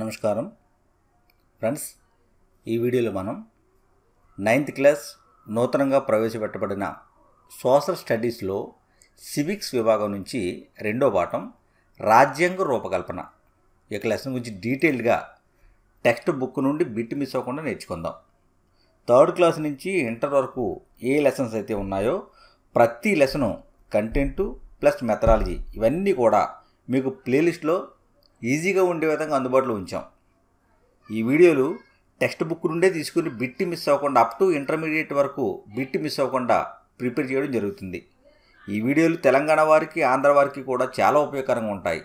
నమస్కారం ఫ్రెండ్స్ ఈ వీడియోలో మనం నైన్త్ క్లాస్ నూతనంగా ప్రవేశపెట్టబడిన సోషల్ స్టడీస్లో సివిక్స్ విభాగం నుంచి రెండో పాఠం రాజ్యాంగ రూపకల్పన ఈ లెసన్ గురించి డీటెయిల్డ్గా టెక్స్ట్ బుక్ నుండి బిట్ మిస్ అవ్వకుండా నేర్చుకుందాం థర్డ్ క్లాస్ నుంచి ఇంటర్ వరకు ఏ లెసన్స్ అయితే ఉన్నాయో ప్రతి లెసను కంటెంటు ప్లస్ మెథడాలజీ ఇవన్నీ కూడా మీకు ప్లేలిస్ట్లో ఈజీగా ఉండే విధంగా అందుబాటులో ఉంచాం ఈ వీడియోలు టెక్స్ట్ బుక్ నుండే తీసుకుని బిట్టి మిస్ అవ్వకుండా అప్ టు ఇంటర్మీడియట్ వరకు బిట్టి మిస్ అవ్వకుండా ప్రిపేర్ చేయడం జరుగుతుంది ఈ వీడియోలు తెలంగాణ వారికి ఆంధ్ర వారికి కూడా చాలా ఉపయోగకరంగా ఉంటాయి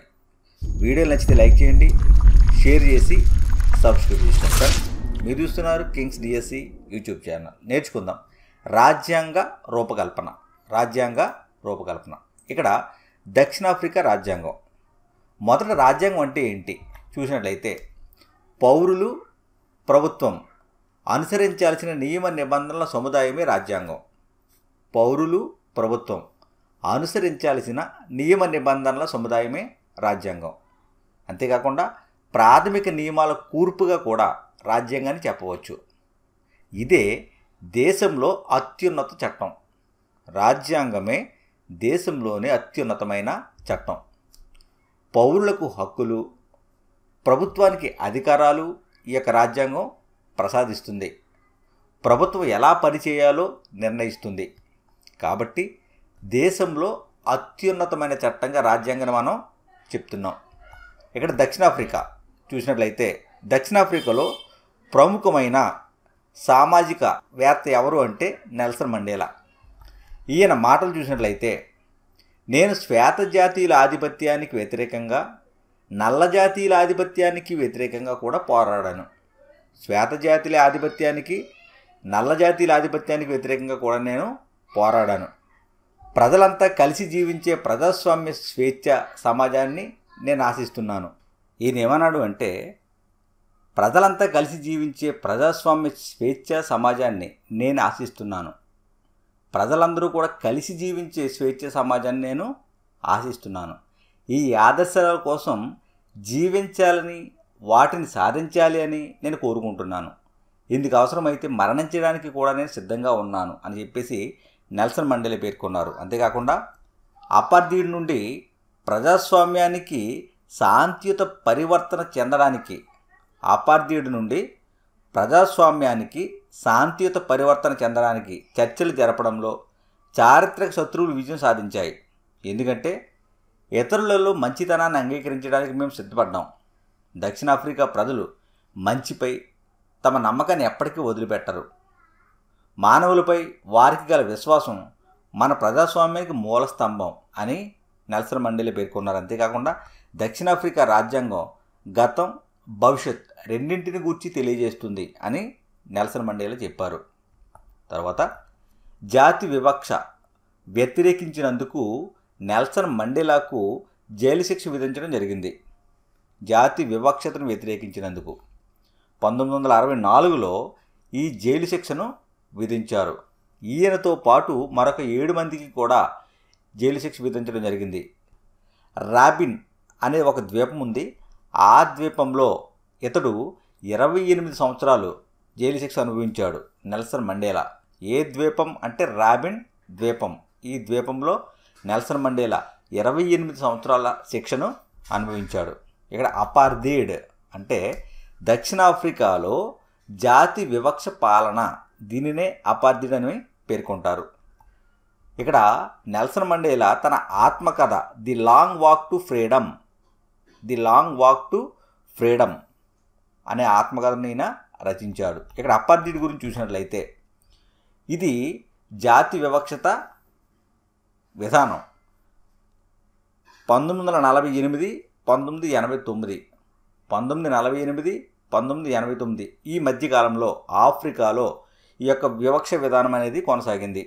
వీడియోలు నచ్చితే లైక్ చేయండి షేర్ చేసి సబ్స్క్రైబ్ చేసినాం సార్ మీరు చూస్తున్నారు కింగ్స్ డిఎస్సి యూట్యూబ్ ఛానల్ నేర్చుకుందాం రాజ్యాంగ రూపకల్పన రాజ్యాంగ రూపకల్పన ఇక్కడ దక్షిణాఫ్రికా రాజ్యాంగం మొదట రాజ్యాంగం అంటే ఏంటి చూసినట్లయితే పౌరులు ప్రభుత్వం అనుసరించాల్సిన నియమ నిబంధనల సముదాయమే రాజ్యాంగం పౌరులు ప్రభుత్వం అనుసరించాల్సిన నియమ నిబంధనల సముదాయమే రాజ్యాంగం అంతేకాకుండా ప్రాథమిక నియమాల కూర్పుగా కూడా రాజ్యాంగాన్ని చెప్పవచ్చు ఇదే దేశంలో అత్యున్నత చట్టం రాజ్యాంగమే దేశంలోనే అత్యున్నతమైన చట్టం పౌరులకు హక్కులు ప్రభుత్వానికి అధికారాలు ఈ యొక్క రాజ్యాంగం ప్రసాదిస్తుంది ప్రభుత్వం ఎలా పనిచేయాలో నిర్ణయిస్తుంది కాబట్టి దేశంలో అత్యున్నతమైన చట్టంగా రాజ్యాంగాన్ని మనం చెప్తున్నాం ఇక్కడ దక్షిణాఫ్రికా చూసినట్లయితే దక్షిణాఫ్రికాలో ప్రముఖమైన సామాజిక వేత్త ఎవరు అంటే నెల్సన్ మండేలా ఈయన మాటలు చూసినట్లయితే నేను శ్వేతజాతీయుల ఆధిపత్యానికి వ్యతిరేకంగా నల్లజాతీయుల ఆధిపత్యానికి వ్యతిరేకంగా కూడా పోరాడాను శ్వేతజాతుల ఆధిపత్యానికి నల్లజాతీయుల ఆధిపత్యానికి వ్యతిరేకంగా కూడా నేను పోరాడాను ప్రజలంతా కలిసి జీవించే ప్రజాస్వామ్య స్వేచ్ఛ సమాజాన్ని నేను ఆశిస్తున్నాను ఈయన ఏమన్నాడు అంటే ప్రజలంతా కలిసి జీవించే ప్రజాస్వామ్య స్వేచ్ఛ సమాజాన్ని నేను ఆశిస్తున్నాను ప్రజలందరూ కూడా కలిసి జీవించే స్వేచ్ఛ సమాజాన్ని నేను ఆశిస్తున్నాను ఈ ఆదర్శాల కోసం జీవించాలని వాటిని సాధించాలి అని నేను కోరుకుంటున్నాను ఇందుకు అవసరమైతే మరణించడానికి కూడా నేను సిద్ధంగా ఉన్నాను అని చెప్పేసి నెల్సన్ మండలి పేర్కొన్నారు అంతేకాకుండా అపార్థీయుడి నుండి ప్రజాస్వామ్యానికి శాంతియుత పరివర్తన చెందడానికి అపార్థీయుడి నుండి ప్రజాస్వామ్యానికి శాంతియుత పరివర్తన చెందడానికి చర్చలు జరపడంలో చారిత్రక శత్రువులు విజయం సాధించాయి ఎందుకంటే ఇతరులలో మంచితనాన్ని అంగీకరించడానికి మేము సిద్ధపడ్డాం దక్షిణాఫ్రికా ప్రజలు మంచిపై తమ నమ్మకాన్ని ఎప్పటికీ వదిలిపెట్టరు మానవులపై వారికి గల విశ్వాసం మన ప్రజాస్వామ్యానికి మూల స్తంభం అని నెల్సన్ మండలి పేర్కొన్నారు అంతేకాకుండా దక్షిణాఫ్రికా రాజ్యాంగం గతం భవిష్యత్ రెండింటిని గూర్చి తెలియజేస్తుంది అని నెల్సన్ మండేలా చెప్పారు తర్వాత జాతి వివక్ష వ్యతిరేకించినందుకు నెల్సన్ మండేలాకు జైలు శిక్ష విధించడం జరిగింది జాతి వివక్షతను వ్యతిరేకించినందుకు పంతొమ్మిది వందల అరవై నాలుగులో ఈ జైలు శిక్షను విధించారు ఈయనతో పాటు మరొక ఏడు మందికి కూడా జైలు శిక్ష విధించడం జరిగింది రాబిన్ అనే ఒక ద్వీపం ఉంది ఆ ద్వీపంలో ఇతడు ఇరవై ఎనిమిది సంవత్సరాలు జైలు శిక్ష అనుభవించాడు నెల్సన్ మండేలా ఏ ద్వీపం అంటే రాబిన్ ద్వీపం ఈ ద్వీపంలో నెల్సన్ మండేలా ఇరవై ఎనిమిది సంవత్సరాల శిక్షను అనుభవించాడు ఇక్కడ అపార్దీడ్ అంటే దక్షిణాఫ్రికాలో జాతి వివక్ష పాలన దీనినే అపార్దీడ్ అని పేర్కొంటారు ఇక్కడ నెల్సన్ మండేలా తన ఆత్మకథ the long walk to freedom the long walk to freedom అనే ఆత్మకథనైనా రచించాడు ఇక్కడ అప్పార్జిట్ గురించి చూసినట్లయితే ఇది జాతి వివక్షత విధానం పంతొమ్మిది వందల నలభై ఎనిమిది పంతొమ్మిది ఎనభై తొమ్మిది పంతొమ్మిది నలభై ఎనిమిది పంతొమ్మిది ఎనభై తొమ్మిది ఈ మధ్యకాలంలో ఆఫ్రికాలో ఈ యొక్క వివక్ష విధానం అనేది కొనసాగింది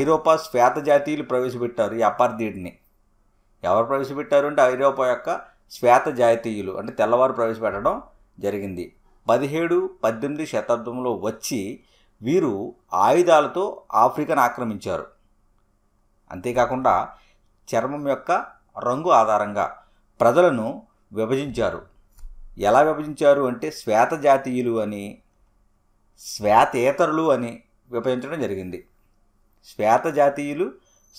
ఐరోపా శ్వేత జాతీయులు ప్రవేశపెట్టారు ఈ అపార్థీడ్ని ఎవరు ప్రవేశపెట్టారు అంటే ఐరోపా యొక్క శ్వేత జాతీయులు అంటే తెల్లవారు ప్రవేశపెట్టడం జరిగింది పదిహేడు పద్దెనిమిది శతాబ్దంలో వచ్చి వీరు ఆయుధాలతో ఆఫ్రికాను ఆక్రమించారు అంతేకాకుండా చర్మం యొక్క రంగు ఆధారంగా ప్రజలను విభజించారు ఎలా విభజించారు అంటే శ్వేత జాతీయులు అని శ్వేతేతరులు అని విభజించడం జరిగింది శ్వేత జాతీయులు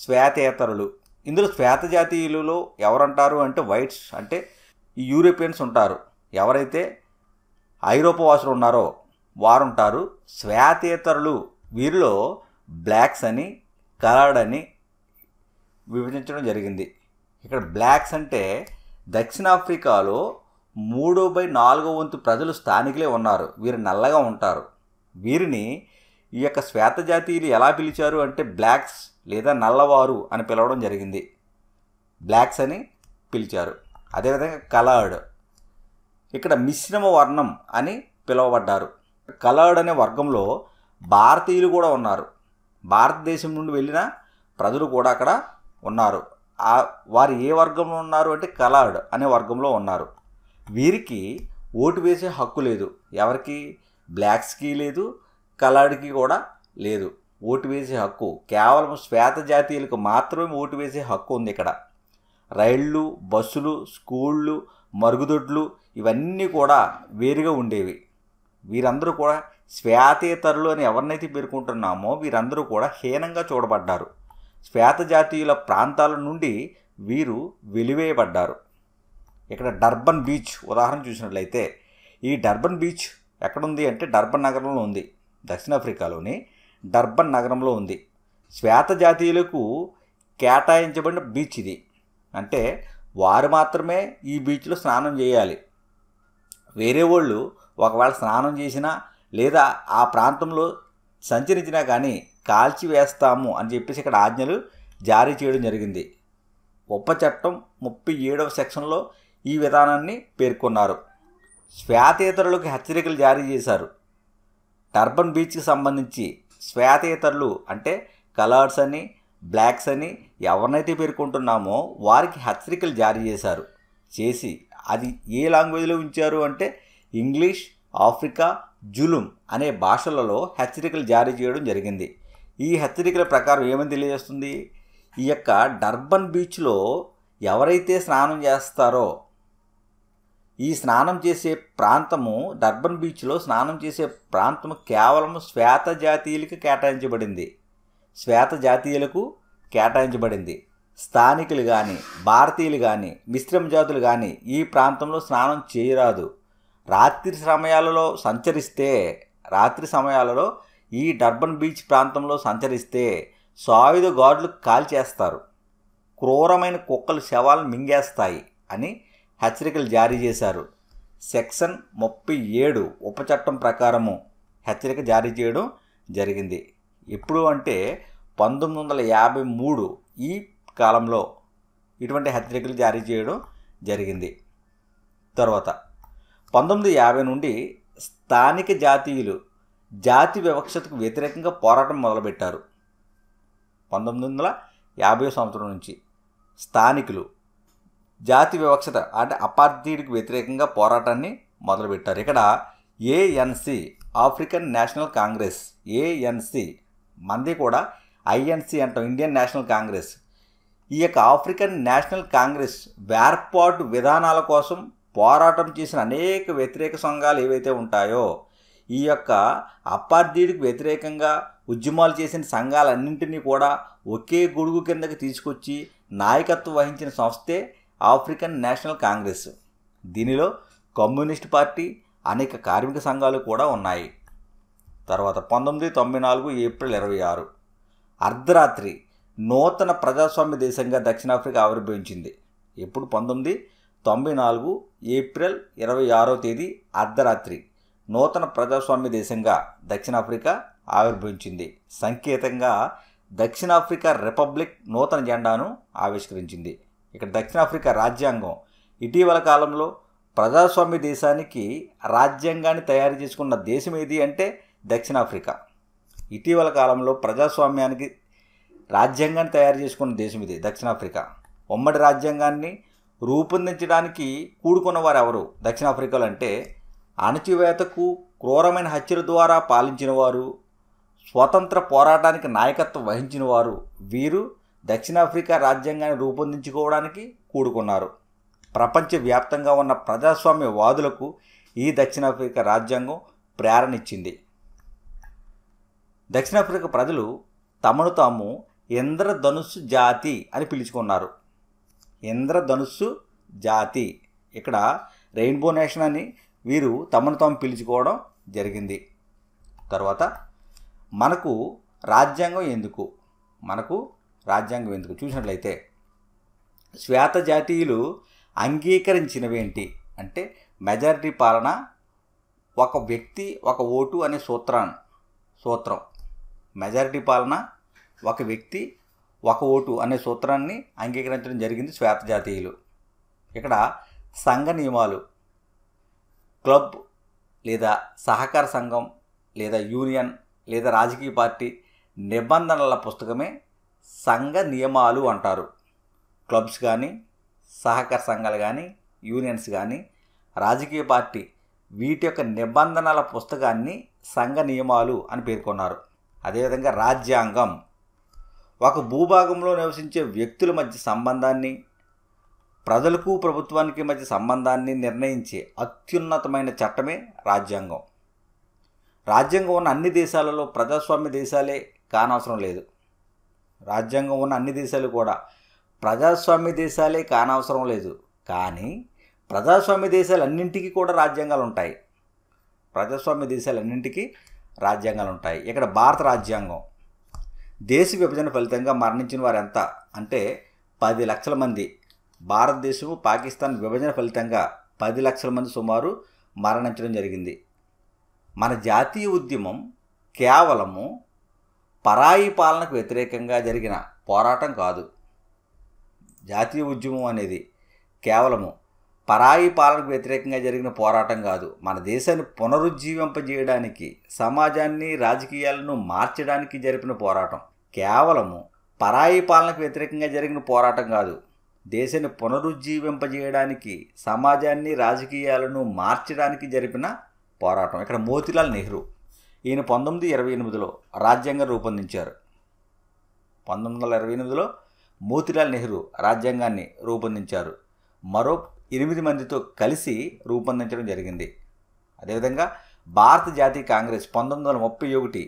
శ్వేతేతరులు ఇందులో శ్వేత జాతీయులలో ఎవరంటారు అంటే వైట్స్ అంటే యూరోపియన్స్ ఉంటారు ఎవరైతే వాసులు ఉన్నారో వారుంటారు శ్వేతేతరులు వీరిలో బ్లాక్స్ అని కలర్డ్ అని విభజించడం జరిగింది ఇక్కడ బ్లాక్స్ అంటే దక్షిణాఫ్రికాలో మూడో బై నాలుగో వంతు ప్రజలు స్థానికులే ఉన్నారు వీరు నల్లగా ఉంటారు వీరిని ఈ యొక్క శ్వేతజాతీయులు ఎలా పిలిచారు అంటే బ్లాక్స్ లేదా నల్లవారు అని పిలవడం జరిగింది బ్లాక్స్ అని పిలిచారు అదేవిధంగా కలర్డ్ ఇక్కడ మిశ్రమ వర్ణం అని పిలువబడ్డారు కలర్డ్ అనే వర్గంలో భారతీయులు కూడా ఉన్నారు భారతదేశం నుండి వెళ్ళిన ప్రజలు కూడా అక్కడ ఉన్నారు ఆ వారు ఏ వర్గంలో ఉన్నారు అంటే కలర్డ్ అనే వర్గంలో ఉన్నారు వీరికి ఓటు వేసే హక్కు లేదు ఎవరికి బ్లాక్స్కి లేదు కలర్డ్కి కూడా లేదు ఓటు వేసే హక్కు కేవలం శ్వేత జాతీయులకు మాత్రమే ఓటు వేసే హక్కు ఉంది ఇక్కడ రైళ్ళు బస్సులు స్కూళ్ళు మరుగుదొడ్లు ఇవన్నీ కూడా వేరుగా ఉండేవి వీరందరూ కూడా శ్వేతేతరులు అని ఎవరినైతే పేర్కొంటున్నామో వీరందరూ కూడా హీనంగా చూడబడ్డారు శ్వేత జాతీయుల ప్రాంతాల నుండి వీరు వెలివేయబడ్డారు ఇక్కడ డర్బన్ బీచ్ ఉదాహరణ చూసినట్లయితే ఈ డర్బన్ బీచ్ ఎక్కడుంది అంటే డర్బన్ నగరంలో ఉంది దక్షిణాఫ్రికాలోని డర్బన్ నగరంలో ఉంది శ్వేత జాతీయులకు కేటాయించబడిన బీచ్ ఇది అంటే వారు మాత్రమే ఈ బీచ్లో స్నానం చేయాలి వేరే వాళ్ళు ఒకవేళ స్నానం చేసినా లేదా ఆ ప్రాంతంలో సంచరించినా కానీ కాల్చి వేస్తాము అని చెప్పేసి ఇక్కడ ఆజ్ఞలు జారీ చేయడం జరిగింది ఉప్ప చట్టం ముప్పై ఏడవ సెక్షన్లో ఈ విధానాన్ని పేర్కొన్నారు శ్వేతేతరులకు హెచ్చరికలు జారీ చేశారు టర్బన్ బీచ్కి సంబంధించి శ్వేతేతరులు అంటే కలర్స్ అని బ్లాక్స్ అని ఎవరినైతే పేర్కొంటున్నామో వారికి హెచ్చరికలు జారీ చేశారు చేసి అది ఏ లాంగ్వేజ్లో ఉంచారు అంటే ఇంగ్లీష్ ఆఫ్రికా జులుం అనే భాషలలో హెచ్చరికలు జారీ చేయడం జరిగింది ఈ హెచ్చరికల ప్రకారం ఏమని తెలియజేస్తుంది ఈ యొక్క డర్బన్ బీచ్లో ఎవరైతే స్నానం చేస్తారో ఈ స్నానం చేసే ప్రాంతము డర్బన్ బీచ్లో స్నానం చేసే ప్రాంతము కేవలం శ్వేత జాతీయులకు కేటాయించబడింది శ్వేత జాతీయులకు కేటాయించబడింది స్థానికులు కానీ భారతీయులు కానీ మిశ్రమ జాతులు కానీ ఈ ప్రాంతంలో స్నానం చేయరాదు రాత్రి సమయాలలో సంచరిస్తే రాత్రి సమయాలలో ఈ డర్బన్ బీచ్ ప్రాంతంలో సంచరిస్తే సాయుధ గాడ్లు కాల్చేస్తారు క్రూరమైన కుక్కలు శవాలను మింగేస్తాయి అని హెచ్చరికలు జారీ చేశారు సెక్షన్ ముప్పై ఏడు ఉపచట్టం ప్రకారము హెచ్చరిక జారీ చేయడం జరిగింది ఎప్పుడు అంటే పంతొమ్మిది వందల యాభై మూడు ఈ కాలంలో ఇటువంటి హెచ్చరికలు జారీ చేయడం జరిగింది తర్వాత పంతొమ్మిది యాభై నుండి స్థానిక జాతీయులు జాతి వివక్షతకు వ్యతిరేకంగా పోరాటం మొదలుపెట్టారు పంతొమ్మిది వందల యాభై సంవత్సరం నుంచి స్థానికులు జాతి వివక్షత అంటే అపార్థీడికి వ్యతిరేకంగా పోరాటాన్ని మొదలుపెట్టారు ఇక్కడ ANC African National Congress ANC మంది కూడా ఐఎన్సి అంటాం ఇండియన్ నేషనల్ కాంగ్రెస్ ఈ యొక్క ఆఫ్రికన్ నేషనల్ కాంగ్రెస్ వేర్పాటు విధానాల కోసం పోరాటం చేసిన అనేక వ్యతిరేక సంఘాలు ఏవైతే ఉంటాయో ఈ యొక్క అపార్థీడికి వ్యతిరేకంగా ఉద్యమాలు చేసిన సంఘాలన్నింటినీ కూడా ఒకే గొడుగు కిందకి తీసుకొచ్చి నాయకత్వం వహించిన సంస్థే ఆఫ్రికన్ నేషనల్ కాంగ్రెస్ దీనిలో కమ్యూనిస్ట్ పార్టీ అనేక కార్మిక సంఘాలు కూడా ఉన్నాయి తర్వాత పంతొమ్మిది తొంభై నాలుగు ఏప్రిల్ ఇరవై ఆరు అర్ధరాత్రి నూతన ప్రజాస్వామ్య దేశంగా దక్షిణాఫ్రికా ఆవిర్భవించింది ఎప్పుడు పంతొమ్మిది తొంభై నాలుగు ఏప్రిల్ ఇరవై ఆరో తేదీ అర్ధరాత్రి నూతన ప్రజాస్వామ్య దేశంగా దక్షిణాఫ్రికా ఆవిర్భవించింది సంకేతంగా దక్షిణాఫ్రికా రిపబ్లిక్ నూతన జెండాను ఆవిష్కరించింది ఇక్కడ దక్షిణాఫ్రికా రాజ్యాంగం ఇటీవల కాలంలో ప్రజాస్వామ్య దేశానికి రాజ్యాంగాన్ని తయారు చేసుకున్న దేశం ఏది అంటే దక్షిణాఫ్రికా ఇటీవల కాలంలో ప్రజాస్వామ్యానికి రాజ్యాంగాన్ని తయారు చేసుకున్న దేశం ఇది దక్షిణాఫ్రికా ఉమ్మడి రాజ్యాంగాన్ని రూపొందించడానికి కూడుకున్న వారు ఎవరు దక్షిణాఫ్రికాలో అంటే అణచివేతకు క్రూరమైన హత్యల ద్వారా పాలించిన వారు స్వతంత్ర పోరాటానికి నాయకత్వం వహించిన వారు వీరు దక్షిణాఫ్రికా రాజ్యాంగాన్ని రూపొందించుకోవడానికి కూడుకున్నారు ప్రపంచవ్యాప్తంగా ఉన్న ప్రజాస్వామ్యవాదులకు ఈ దక్షిణాఫ్రికా రాజ్యాంగం ప్రేరణ ఇచ్చింది దక్షిణాఫ్రికా ప్రజలు తమను తాము ఇంద్రధనుస్సు జాతి అని పిలుచుకున్నారు ఇంద్రధనుస్సు జాతి ఇక్కడ రెయిన్బో నేషన్ అని వీరు తమను తాము పిలుచుకోవడం జరిగింది తర్వాత మనకు రాజ్యాంగం ఎందుకు మనకు రాజ్యాంగం ఎందుకు చూసినట్లయితే శ్వేత జాతీయులు అంగీకరించినవేంటి అంటే మెజారిటీ పాలన ఒక వ్యక్తి ఒక ఓటు అనే సూత్రాన్ని సూత్రం మెజారిటీ పాలన ఒక వ్యక్తి ఒక ఓటు అనే సూత్రాన్ని అంగీకరించడం జరిగింది శ్వేత జాతీయులు ఇక్కడ సంఘ నియమాలు క్లబ్ లేదా సహకార సంఘం లేదా యూనియన్ లేదా రాజకీయ పార్టీ నిబంధనల పుస్తకమే సంఘ నియమాలు అంటారు క్లబ్స్ కానీ సహకార సంఘాలు కానీ యూనియన్స్ కానీ రాజకీయ పార్టీ వీటి యొక్క నిబంధనల పుస్తకాన్ని సంఘ నియమాలు అని పేర్కొన్నారు అదేవిధంగా రాజ్యాంగం ఒక భూభాగంలో నివసించే వ్యక్తుల మధ్య సంబంధాన్ని ప్రజలకు ప్రభుత్వానికి మధ్య సంబంధాన్ని నిర్ణయించే అత్యున్నతమైన చట్టమే రాజ్యాంగం రాజ్యాంగం ఉన్న అన్ని దేశాలలో ప్రజాస్వామ్య దేశాలే కానవసరం లేదు రాజ్యాంగం ఉన్న అన్ని దేశాలు కూడా ప్రజాస్వామ్య దేశాలే కానవసరం లేదు కానీ ప్రజాస్వామ్య దేశాలన్నింటికీ కూడా రాజ్యాంగాలు ఉంటాయి ప్రజాస్వామ్య దేశాలన్నింటికీ రాజ్యాంగాలు ఉంటాయి ఇక్కడ భారత రాజ్యాంగం దేశ విభజన ఫలితంగా మరణించిన ఎంత అంటే పది లక్షల మంది భారతదేశము పాకిస్తాన్ విభజన ఫలితంగా పది లక్షల మంది సుమారు మరణించడం జరిగింది మన జాతీయ ఉద్యమం కేవలము పరాయి పాలనకు వ్యతిరేకంగా జరిగిన పోరాటం కాదు జాతీయ ఉద్యమం అనేది కేవలము పరాయి పాలనకు వ్యతిరేకంగా జరిగిన పోరాటం కాదు మన దేశాన్ని పునరుజ్జీవింపజేయడానికి సమాజాన్ని రాజకీయాలను మార్చడానికి జరిపిన పోరాటం కేవలము పరాయి పాలనకు వ్యతిరేకంగా జరిగిన పోరాటం కాదు దేశాన్ని పునరుజ్జీవింపజేయడానికి సమాజాన్ని రాజకీయాలను మార్చడానికి జరిపిన పోరాటం ఇక్కడ మోతిలాల్ నెహ్రూ ఈయన పంతొమ్మిది ఇరవై ఎనిమిదిలో రాజ్యాంగం రూపొందించారు పంతొమ్మిది వందల ఇరవై ఎనిమిదిలో మోతిలాల్ నెహ్రూ రాజ్యాంగాన్ని రూపొందించారు మరో ఎనిమిది మందితో కలిసి రూపొందించడం జరిగింది అదేవిధంగా భారత జాతీయ కాంగ్రెస్ పంతొమ్మిది వందల ముప్పై ఒకటి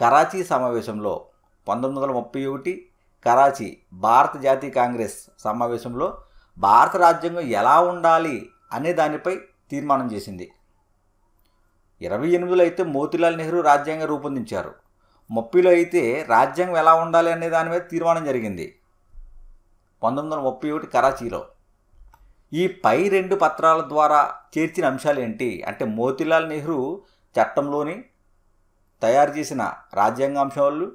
కరాచీ సమావేశంలో పంతొమ్మిది వందల ముప్పై ఒకటి కరాచీ భారత జాతీయ కాంగ్రెస్ సమావేశంలో భారత రాజ్యాంగం ఎలా ఉండాలి అనే దానిపై తీర్మానం చేసింది ఇరవై ఎనిమిదిలో అయితే మోతిలాల్ నెహ్రూ రాజ్యాంగం రూపొందించారు ముప్పైలో అయితే రాజ్యాంగం ఎలా ఉండాలి అనే దాని మీద తీర్మానం జరిగింది పంతొమ్మిది వందల ముప్పై ఒకటి కరాచీలో ఈ పై రెండు పత్రాల ద్వారా చేర్చిన అంశాలు ఏంటి అంటే మోతిలాల్ నెహ్రూ చట్టంలోని తయారు చేసిన రాజ్యాంగ అంశాలు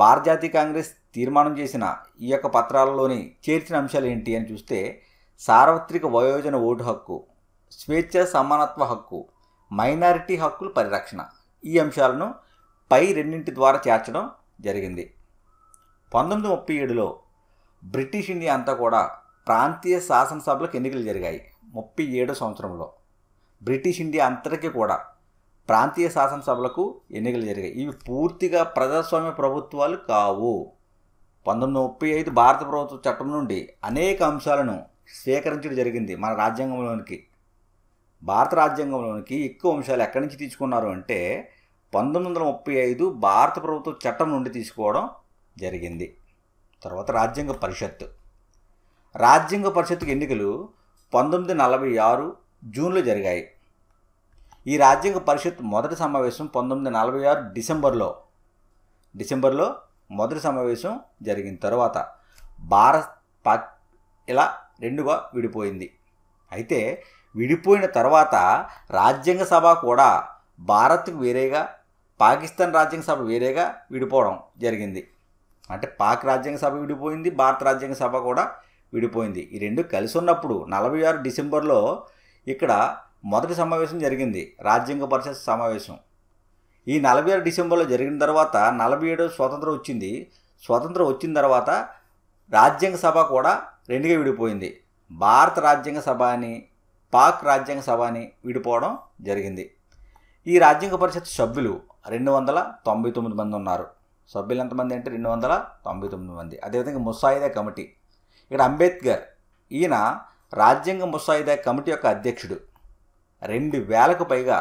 భారజాతి కాంగ్రెస్ తీర్మానం చేసిన ఈ యొక్క పత్రాలలోని చేర్చిన అంశాలు ఏంటి అని చూస్తే సార్వత్రిక వయోజన ఓటు హక్కు స్వేచ్ఛ సమానత్వ హక్కు మైనారిటీ హక్కుల పరిరక్షణ ఈ అంశాలను పై రెండింటి ద్వారా చేర్చడం జరిగింది పంతొమ్మిది ముప్పై ఏడులో బ్రిటిష్ ఇండియా అంతా కూడా ప్రాంతీయ శాసనసభలకు ఎన్నికలు జరిగాయి ముప్పై ఏడో సంవత్సరంలో బ్రిటిష్ ఇండియా అంతటికీ కూడా ప్రాంతీయ శాసనసభలకు ఎన్నికలు జరిగాయి ఇవి పూర్తిగా ప్రజాస్వామ్య ప్రభుత్వాలు కావు పంతొమ్మిది ముప్పై ఐదు భారత ప్రభుత్వ చట్టం నుండి అనేక అంశాలను స్వీకరించడం జరిగింది మన రాజ్యాంగంలోనికి భారత రాజ్యాంగంలోనికి ఎక్కువ అంశాలు ఎక్కడి నుంచి తీసుకున్నారు అంటే పంతొమ్మిది వందల ముప్పై ఐదు భారత ప్రభుత్వ చట్టం నుండి తీసుకోవడం జరిగింది తర్వాత రాజ్యాంగ పరిషత్తు రాజ్యాంగ పరిషత్కి ఎన్నికలు పంతొమ్మిది నలభై ఆరు జూన్లో జరిగాయి ఈ రాజ్యాంగ పరిషత్ మొదటి సమావేశం పంతొమ్మిది నలభై ఆరు డిసెంబర్లో డిసెంబర్లో మొదటి సమావేశం జరిగిన తర్వాత భారత్ పా ఇలా రెండుగా విడిపోయింది అయితే విడిపోయిన తర్వాత రాజ్యాంగ సభ కూడా భారత్కు వేరేగా పాకిస్తాన్ రాజ్యాంగ సభ వేరేగా విడిపోవడం జరిగింది అంటే పాక్ రాజ్యాంగ సభ విడిపోయింది భారత రాజ్యాంగ సభ కూడా విడిపోయింది ఈ రెండు కలిసి ఉన్నప్పుడు నలభై ఆరు డిసెంబర్లో ఇక్కడ మొదటి సమావేశం జరిగింది రాజ్యాంగ పరిషత్ సమావేశం ఈ నలభై ఆరు డిసెంబర్లో జరిగిన తర్వాత నలభై ఏడు స్వతంత్రం వచ్చింది స్వతంత్రం వచ్చిన తర్వాత రాజ్యాంగ సభ కూడా రెండుగా విడిపోయింది భారత రాజ్యాంగ సభ అని పాక్ రాజ్యాంగ సభ అని విడిపోవడం జరిగింది ఈ రాజ్యాంగ పరిషత్ సభ్యులు రెండు వందల తొంభై తొమ్మిది మంది ఉన్నారు సభ్యులు ఎంతమంది అంటే రెండు వందల తొంభై తొమ్మిది మంది అదేవిధంగా ముసాయిదా కమిటీ ఇక్కడ అంబేద్కర్ ఈయన రాజ్యాంగ ముసాయిదా కమిటీ యొక్క అధ్యక్షుడు రెండు వేలకు పైగా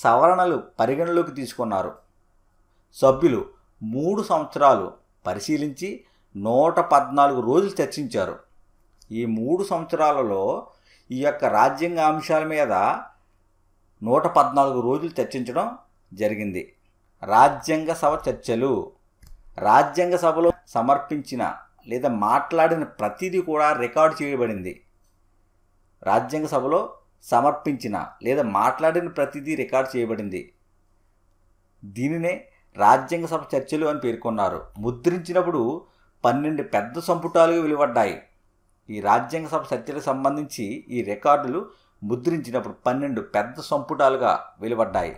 సవరణలు పరిగణలోకి తీసుకున్నారు సభ్యులు మూడు సంవత్సరాలు పరిశీలించి నూట పద్నాలుగు రోజులు చర్చించారు ఈ మూడు సంవత్సరాలలో ఈ యొక్క రాజ్యాంగ అంశాల మీద నూట పద్నాలుగు రోజులు చర్చించడం జరిగింది రాజ్యాంగ సభ చర్చలు రాజ్యాంగ సభలో సమర్పించిన లేదా మాట్లాడిన ప్రతిదీ కూడా రికార్డు చేయబడింది రాజ్యాంగ సభలో సమర్పించిన లేదా మాట్లాడిన ప్రతిదీ రికార్డు చేయబడింది దీనినే రాజ్యాంగ సభ చర్చలు అని పేర్కొన్నారు ముద్రించినప్పుడు పన్నెండు పెద్ద సంపుటాలుగా వెలువడ్డాయి ఈ రాజ్యాంగ సభ చర్చలకు సంబంధించి ఈ రికార్డులు ముద్రించినప్పుడు పన్నెండు పెద్ద సంపుటాలుగా వెలువడ్డాయి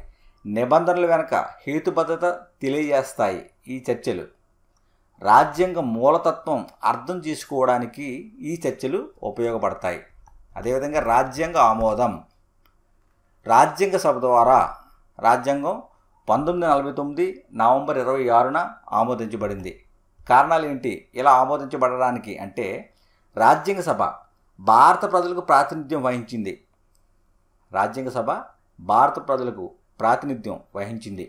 నిబంధనల వెనక హేతుబద్ధత తెలియజేస్తాయి ఈ చర్చలు రాజ్యాంగ మూలతత్వం అర్థం చేసుకోవడానికి ఈ చర్చలు ఉపయోగపడతాయి అదేవిధంగా రాజ్యాంగ ఆమోదం రాజ్యాంగ సభ ద్వారా రాజ్యాంగం పంతొమ్మిది నలభై తొమ్మిది నవంబర్ ఇరవై ఆరున ఆమోదించబడింది కారణాలు ఏంటి ఇలా ఆమోదించబడడానికి అంటే రాజ్యాంగ సభ భారత ప్రజలకు ప్రాతినిధ్యం వహించింది రాజ్యాంగ సభ భారత ప్రజలకు ప్రాతినిధ్యం వహించింది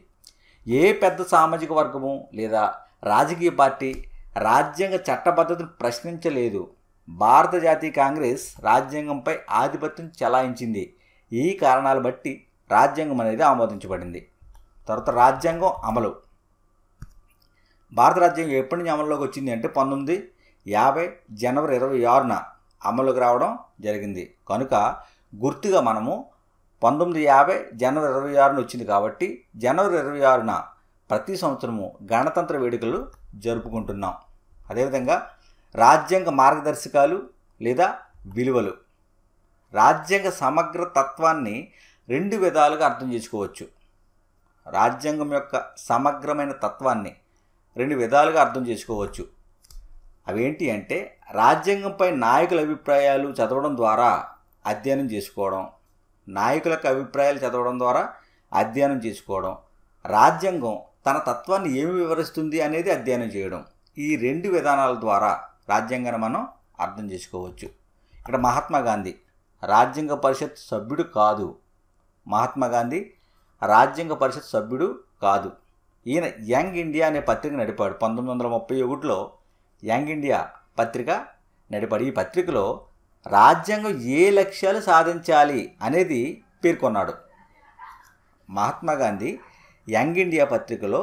ఏ పెద్ద సామాజిక వర్గము లేదా రాజకీయ పార్టీ రాజ్యాంగ చట్టబద్ధతను ప్రశ్నించలేదు భారత జాతీయ కాంగ్రెస్ రాజ్యాంగంపై ఆధిపత్యం చెలాయించింది ఈ కారణాలు బట్టి రాజ్యాంగం అనేది ఆమోదించబడింది తర్వాత రాజ్యాంగం అమలు భారత రాజ్యాంగం ఎప్పటి నుంచి అమల్లోకి వచ్చింది అంటే పంతొమ్మిది యాభై జనవరి ఇరవై ఆరున అమలుకు రావడం జరిగింది కనుక గుర్తుగా మనము పంతొమ్మిది యాభై జనవరి ఇరవై ఆరున వచ్చింది కాబట్టి జనవరి ఇరవై ఆరున ప్రతి సంవత్సరము గణతంత్ర వేడుకలు జరుపుకుంటున్నాం అదేవిధంగా రాజ్యాంగ మార్గదర్శకాలు లేదా విలువలు రాజ్యాంగ సమగ్ర తత్వాన్ని రెండు విధాలుగా అర్థం చేసుకోవచ్చు రాజ్యాంగం యొక్క సమగ్రమైన తత్వాన్ని రెండు విధాలుగా అర్థం చేసుకోవచ్చు అవేంటి అంటే రాజ్యాంగంపై నాయకుల అభిప్రాయాలు చదవడం ద్వారా అధ్యయనం చేసుకోవడం నాయకులకు అభిప్రాయాలు చదవడం ద్వారా అధ్యయనం చేసుకోవడం రాజ్యాంగం తన తత్వాన్ని ఏమి వివరిస్తుంది అనేది అధ్యయనం చేయడం ఈ రెండు విధానాల ద్వారా రాజ్యాంగాన్ని మనం అర్థం చేసుకోవచ్చు ఇక్కడ మహాత్మా గాంధీ రాజ్యాంగ పరిషత్ సభ్యుడు కాదు మహాత్మా గాంధీ రాజ్యాంగ పరిషత్ సభ్యుడు కాదు ఈయన యంగ్ ఇండియా అనే పత్రిక నడిపాడు పంతొమ్మిది వందల ముప్పై ఒకటిలో యంగ్ ఇండియా పత్రిక నడిపాడు ఈ పత్రికలో రాజ్యాంగం ఏ లక్ష్యాలు సాధించాలి అనేది పేర్కొన్నాడు మహాత్మా గాంధీ యంగ్ ఇండియా పత్రికలో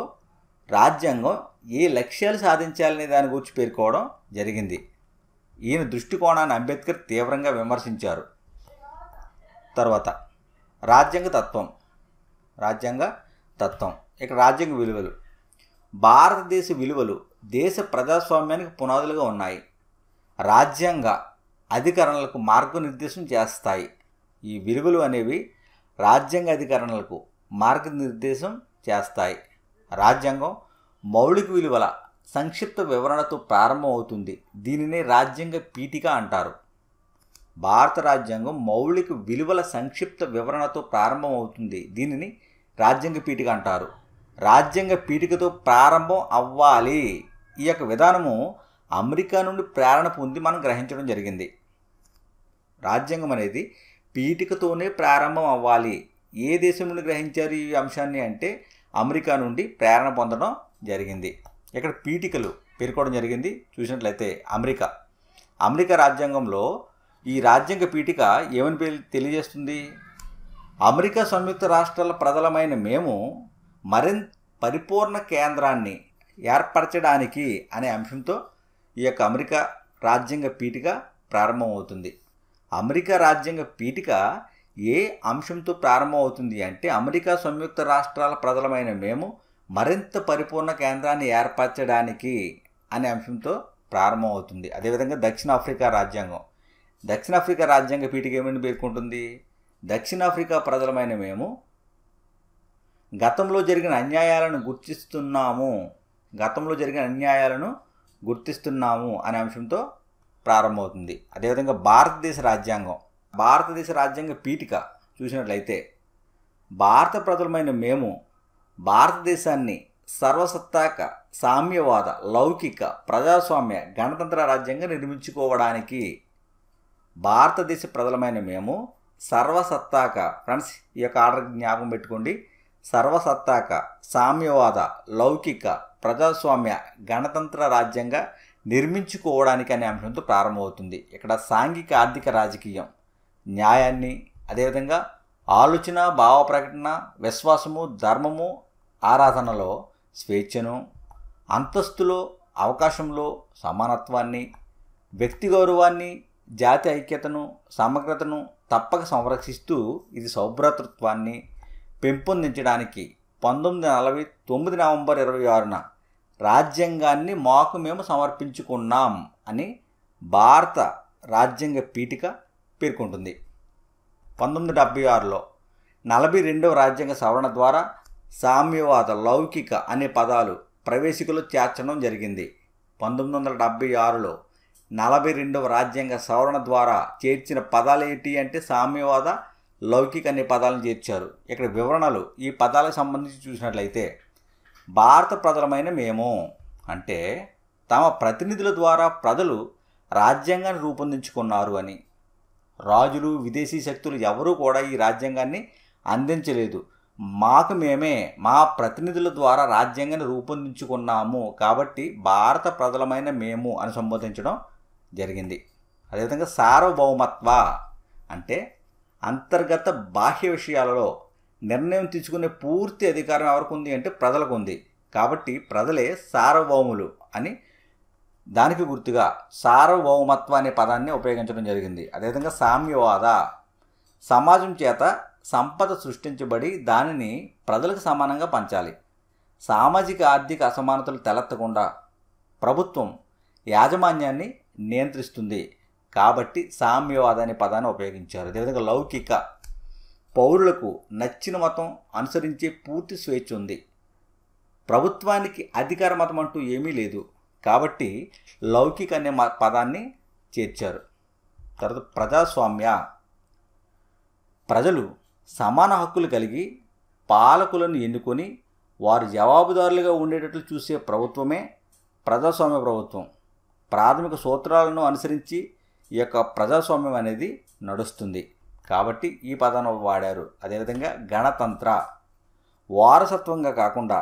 రాజ్యాంగం ఏ లక్ష్యాలు సాధించాలనే దాని గురించి పేర్కోవడం జరిగింది ఈయన దృష్టికోణాన్ని అంబేద్కర్ తీవ్రంగా విమర్శించారు తర్వాత రాజ్యాంగ తత్వం రాజ్యాంగ తత్వం ఇక రాజ్యాంగ విలువలు భారతదేశ విలువలు దేశ ప్రజాస్వామ్యానికి పునాదులుగా ఉన్నాయి రాజ్యాంగ అధికరణలకు మార్గనిర్దేశం చేస్తాయి ఈ విలువలు అనేవి రాజ్యాంగ అధికరణలకు మార్గనిర్దేశం చేస్తాయి రాజ్యాంగం మౌలిక విలువల సంక్షిప్త వివరణతో ప్రారంభమవుతుంది దీనిని రాజ్యాంగ పీఠిక అంటారు భారత రాజ్యాంగం మౌలిక విలువల సంక్షిప్త వివరణతో ప్రారంభమవుతుంది దీనిని రాజ్యాంగ పీఠిక అంటారు రాజ్యాంగ పీఠికతో ప్రారంభం అవ్వాలి ఈ యొక్క విధానము అమెరికా నుండి ప్రేరణ పొంది మనం గ్రహించడం జరిగింది రాజ్యాంగం అనేది పీఠికతోనే ప్రారంభం అవ్వాలి ఏ దేశం నుండి గ్రహించారు ఈ అంశాన్ని అంటే అమెరికా నుండి ప్రేరణ పొందడం జరిగింది ఇక్కడ పీఠికలు పేర్కోవడం జరిగింది చూసినట్లయితే అమెరికా అమెరికా రాజ్యాంగంలో ఈ రాజ్యాంగ పీఠిక ఏమని తెలియజేస్తుంది అమెరికా సంయుక్త రాష్ట్రాల ప్రజలమైన మేము మరింత పరిపూర్ణ కేంద్రాన్ని ఏర్పరచడానికి అనే అంశంతో ఈ యొక్క అమెరికా రాజ్యాంగ పీఠిక ప్రారంభమవుతుంది అమెరికా రాజ్యాంగ పీఠిక ఏ అంశంతో ప్రారంభమవుతుంది అంటే అమెరికా సంయుక్త రాష్ట్రాల ప్రజలమైన మేము మరింత పరిపూర్ణ కేంద్రాన్ని ఏర్పరచడానికి అనే అంశంతో ప్రారంభమవుతుంది అదేవిధంగా దక్షిణాఫ్రికా రాజ్యాంగం దక్షిణాఫ్రికా రాజ్యాంగ పీఠిక ఏమని పేర్కొంటుంది దక్షిణాఫ్రికా ప్రజలమైన మేము గతంలో జరిగిన అన్యాయాలను గుర్తిస్తున్నాము గతంలో జరిగిన అన్యాయాలను గుర్తిస్తున్నాము అనే అంశంతో ప్రారంభమవుతుంది అదేవిధంగా భారతదేశ రాజ్యాంగం భారతదేశ రాజ్యాంగ పీఠిక చూసినట్లయితే భారత ప్రజలమైన మేము భారతదేశాన్ని సర్వసత్తాక సామ్యవాద లౌకిక ప్రజాస్వామ్య గణతంత్ర రాజ్యంగా నిర్మించుకోవడానికి భారతదేశ ప్రజలమైన మేము సర్వసత్తాక ఫ్రెండ్స్ ఈ యొక్క ఆర్డర్ జ్ఞాపకం పెట్టుకోండి సర్వసత్తాక సామ్యవాద లౌకిక ప్రజాస్వామ్య గణతంత్ర రాజ్యంగా నిర్మించుకోవడానికి అనే అంశంతో ప్రారంభమవుతుంది ఇక్కడ సాంఘిక ఆర్థిక రాజకీయం న్యాయాన్ని అదేవిధంగా ఆలోచన భావ ప్రకటన విశ్వాసము ధర్మము ఆరాధనలో స్వేచ్ఛను అంతస్తులో అవకాశంలో సమానత్వాన్ని వ్యక్తి గౌరవాన్ని జాతి ఐక్యతను సమగ్రతను తప్పక సంరక్షిస్తూ ఇది సౌభ్రతృత్వాన్ని పెంపొందించడానికి పంతొమ్మిది నలభై తొమ్మిది నవంబర్ ఇరవై ఆరున రాజ్యాంగాన్ని మాకు మేము సమర్పించుకున్నాం అని భారత రాజ్యాంగ పీఠిక పేర్కొంటుంది పంతొమ్మిది డెబ్బై ఆరులో నలభై రెండవ రాజ్యాంగ సవరణ ద్వారా సామ్యవాద లౌకిక అనే పదాలు ప్రవేశికలు చేర్చడం జరిగింది పంతొమ్మిది వందల డెబ్బై ఆరులో నలభై రెండవ రాజ్యాంగ సవరణ ద్వారా చేర్చిన పదాలు ఏంటి అంటే సామ్యవాద లౌకిక అనే పదాలను చేర్చారు ఇక్కడ వివరణలు ఈ పదాలకు సంబంధించి చూసినట్లయితే భారత ప్రజలమైన మేము అంటే తమ ప్రతినిధుల ద్వారా ప్రజలు రాజ్యాంగాన్ని రూపొందించుకున్నారు అని రాజులు విదేశీ శక్తులు ఎవరూ కూడా ఈ రాజ్యాంగాన్ని అందించలేదు మాకు మేమే మా ప్రతినిధుల ద్వారా రాజ్యాంగాన్ని రూపొందించుకున్నాము కాబట్టి భారత ప్రజలమైన మేము అని సంబోధించడం జరిగింది అదేవిధంగా సార్వభౌమత్వ అంటే అంతర్గత బాహ్య విషయాలలో నిర్ణయం తీసుకునే పూర్తి అధికారం ఎవరికి ఉంది అంటే ప్రజలకు ఉంది కాబట్టి ప్రజలే సార్వభౌములు అని దానికి గుర్తుగా సార్వభౌమత్వ అనే పదాన్ని ఉపయోగించడం జరిగింది అదేవిధంగా సామ్యవాద సమాజం చేత సంపద సృష్టించబడి దానిని ప్రజలకు సమానంగా పంచాలి సామాజిక ఆర్థిక అసమానతలు తలెత్తకుండా ప్రభుత్వం యాజమాన్యాన్ని నియంత్రిస్తుంది కాబట్టి సామ్యవాద అనే పదాన్ని ఉపయోగించారు అదేవిధంగా లౌకిక పౌరులకు నచ్చిన మతం అనుసరించే పూర్తి స్వేచ్ఛ ఉంది ప్రభుత్వానికి అధికార మతం అంటూ ఏమీ లేదు కాబట్టి లౌకిక అనే పదాన్ని చేర్చారు తర్వాత ప్రజాస్వామ్య ప్రజలు సమాన హక్కులు కలిగి పాలకులను ఎన్నుకొని వారు జవాబుదారులుగా ఉండేటట్లు చూసే ప్రభుత్వమే ప్రజాస్వామ్య ప్రభుత్వం ప్రాథమిక సూత్రాలను అనుసరించి ఈ యొక్క ప్రజాస్వామ్యం అనేది నడుస్తుంది కాబట్టి ఈ పదాన్ని వాడారు అదేవిధంగా గణతంత్ర వారసత్వంగా కాకుండా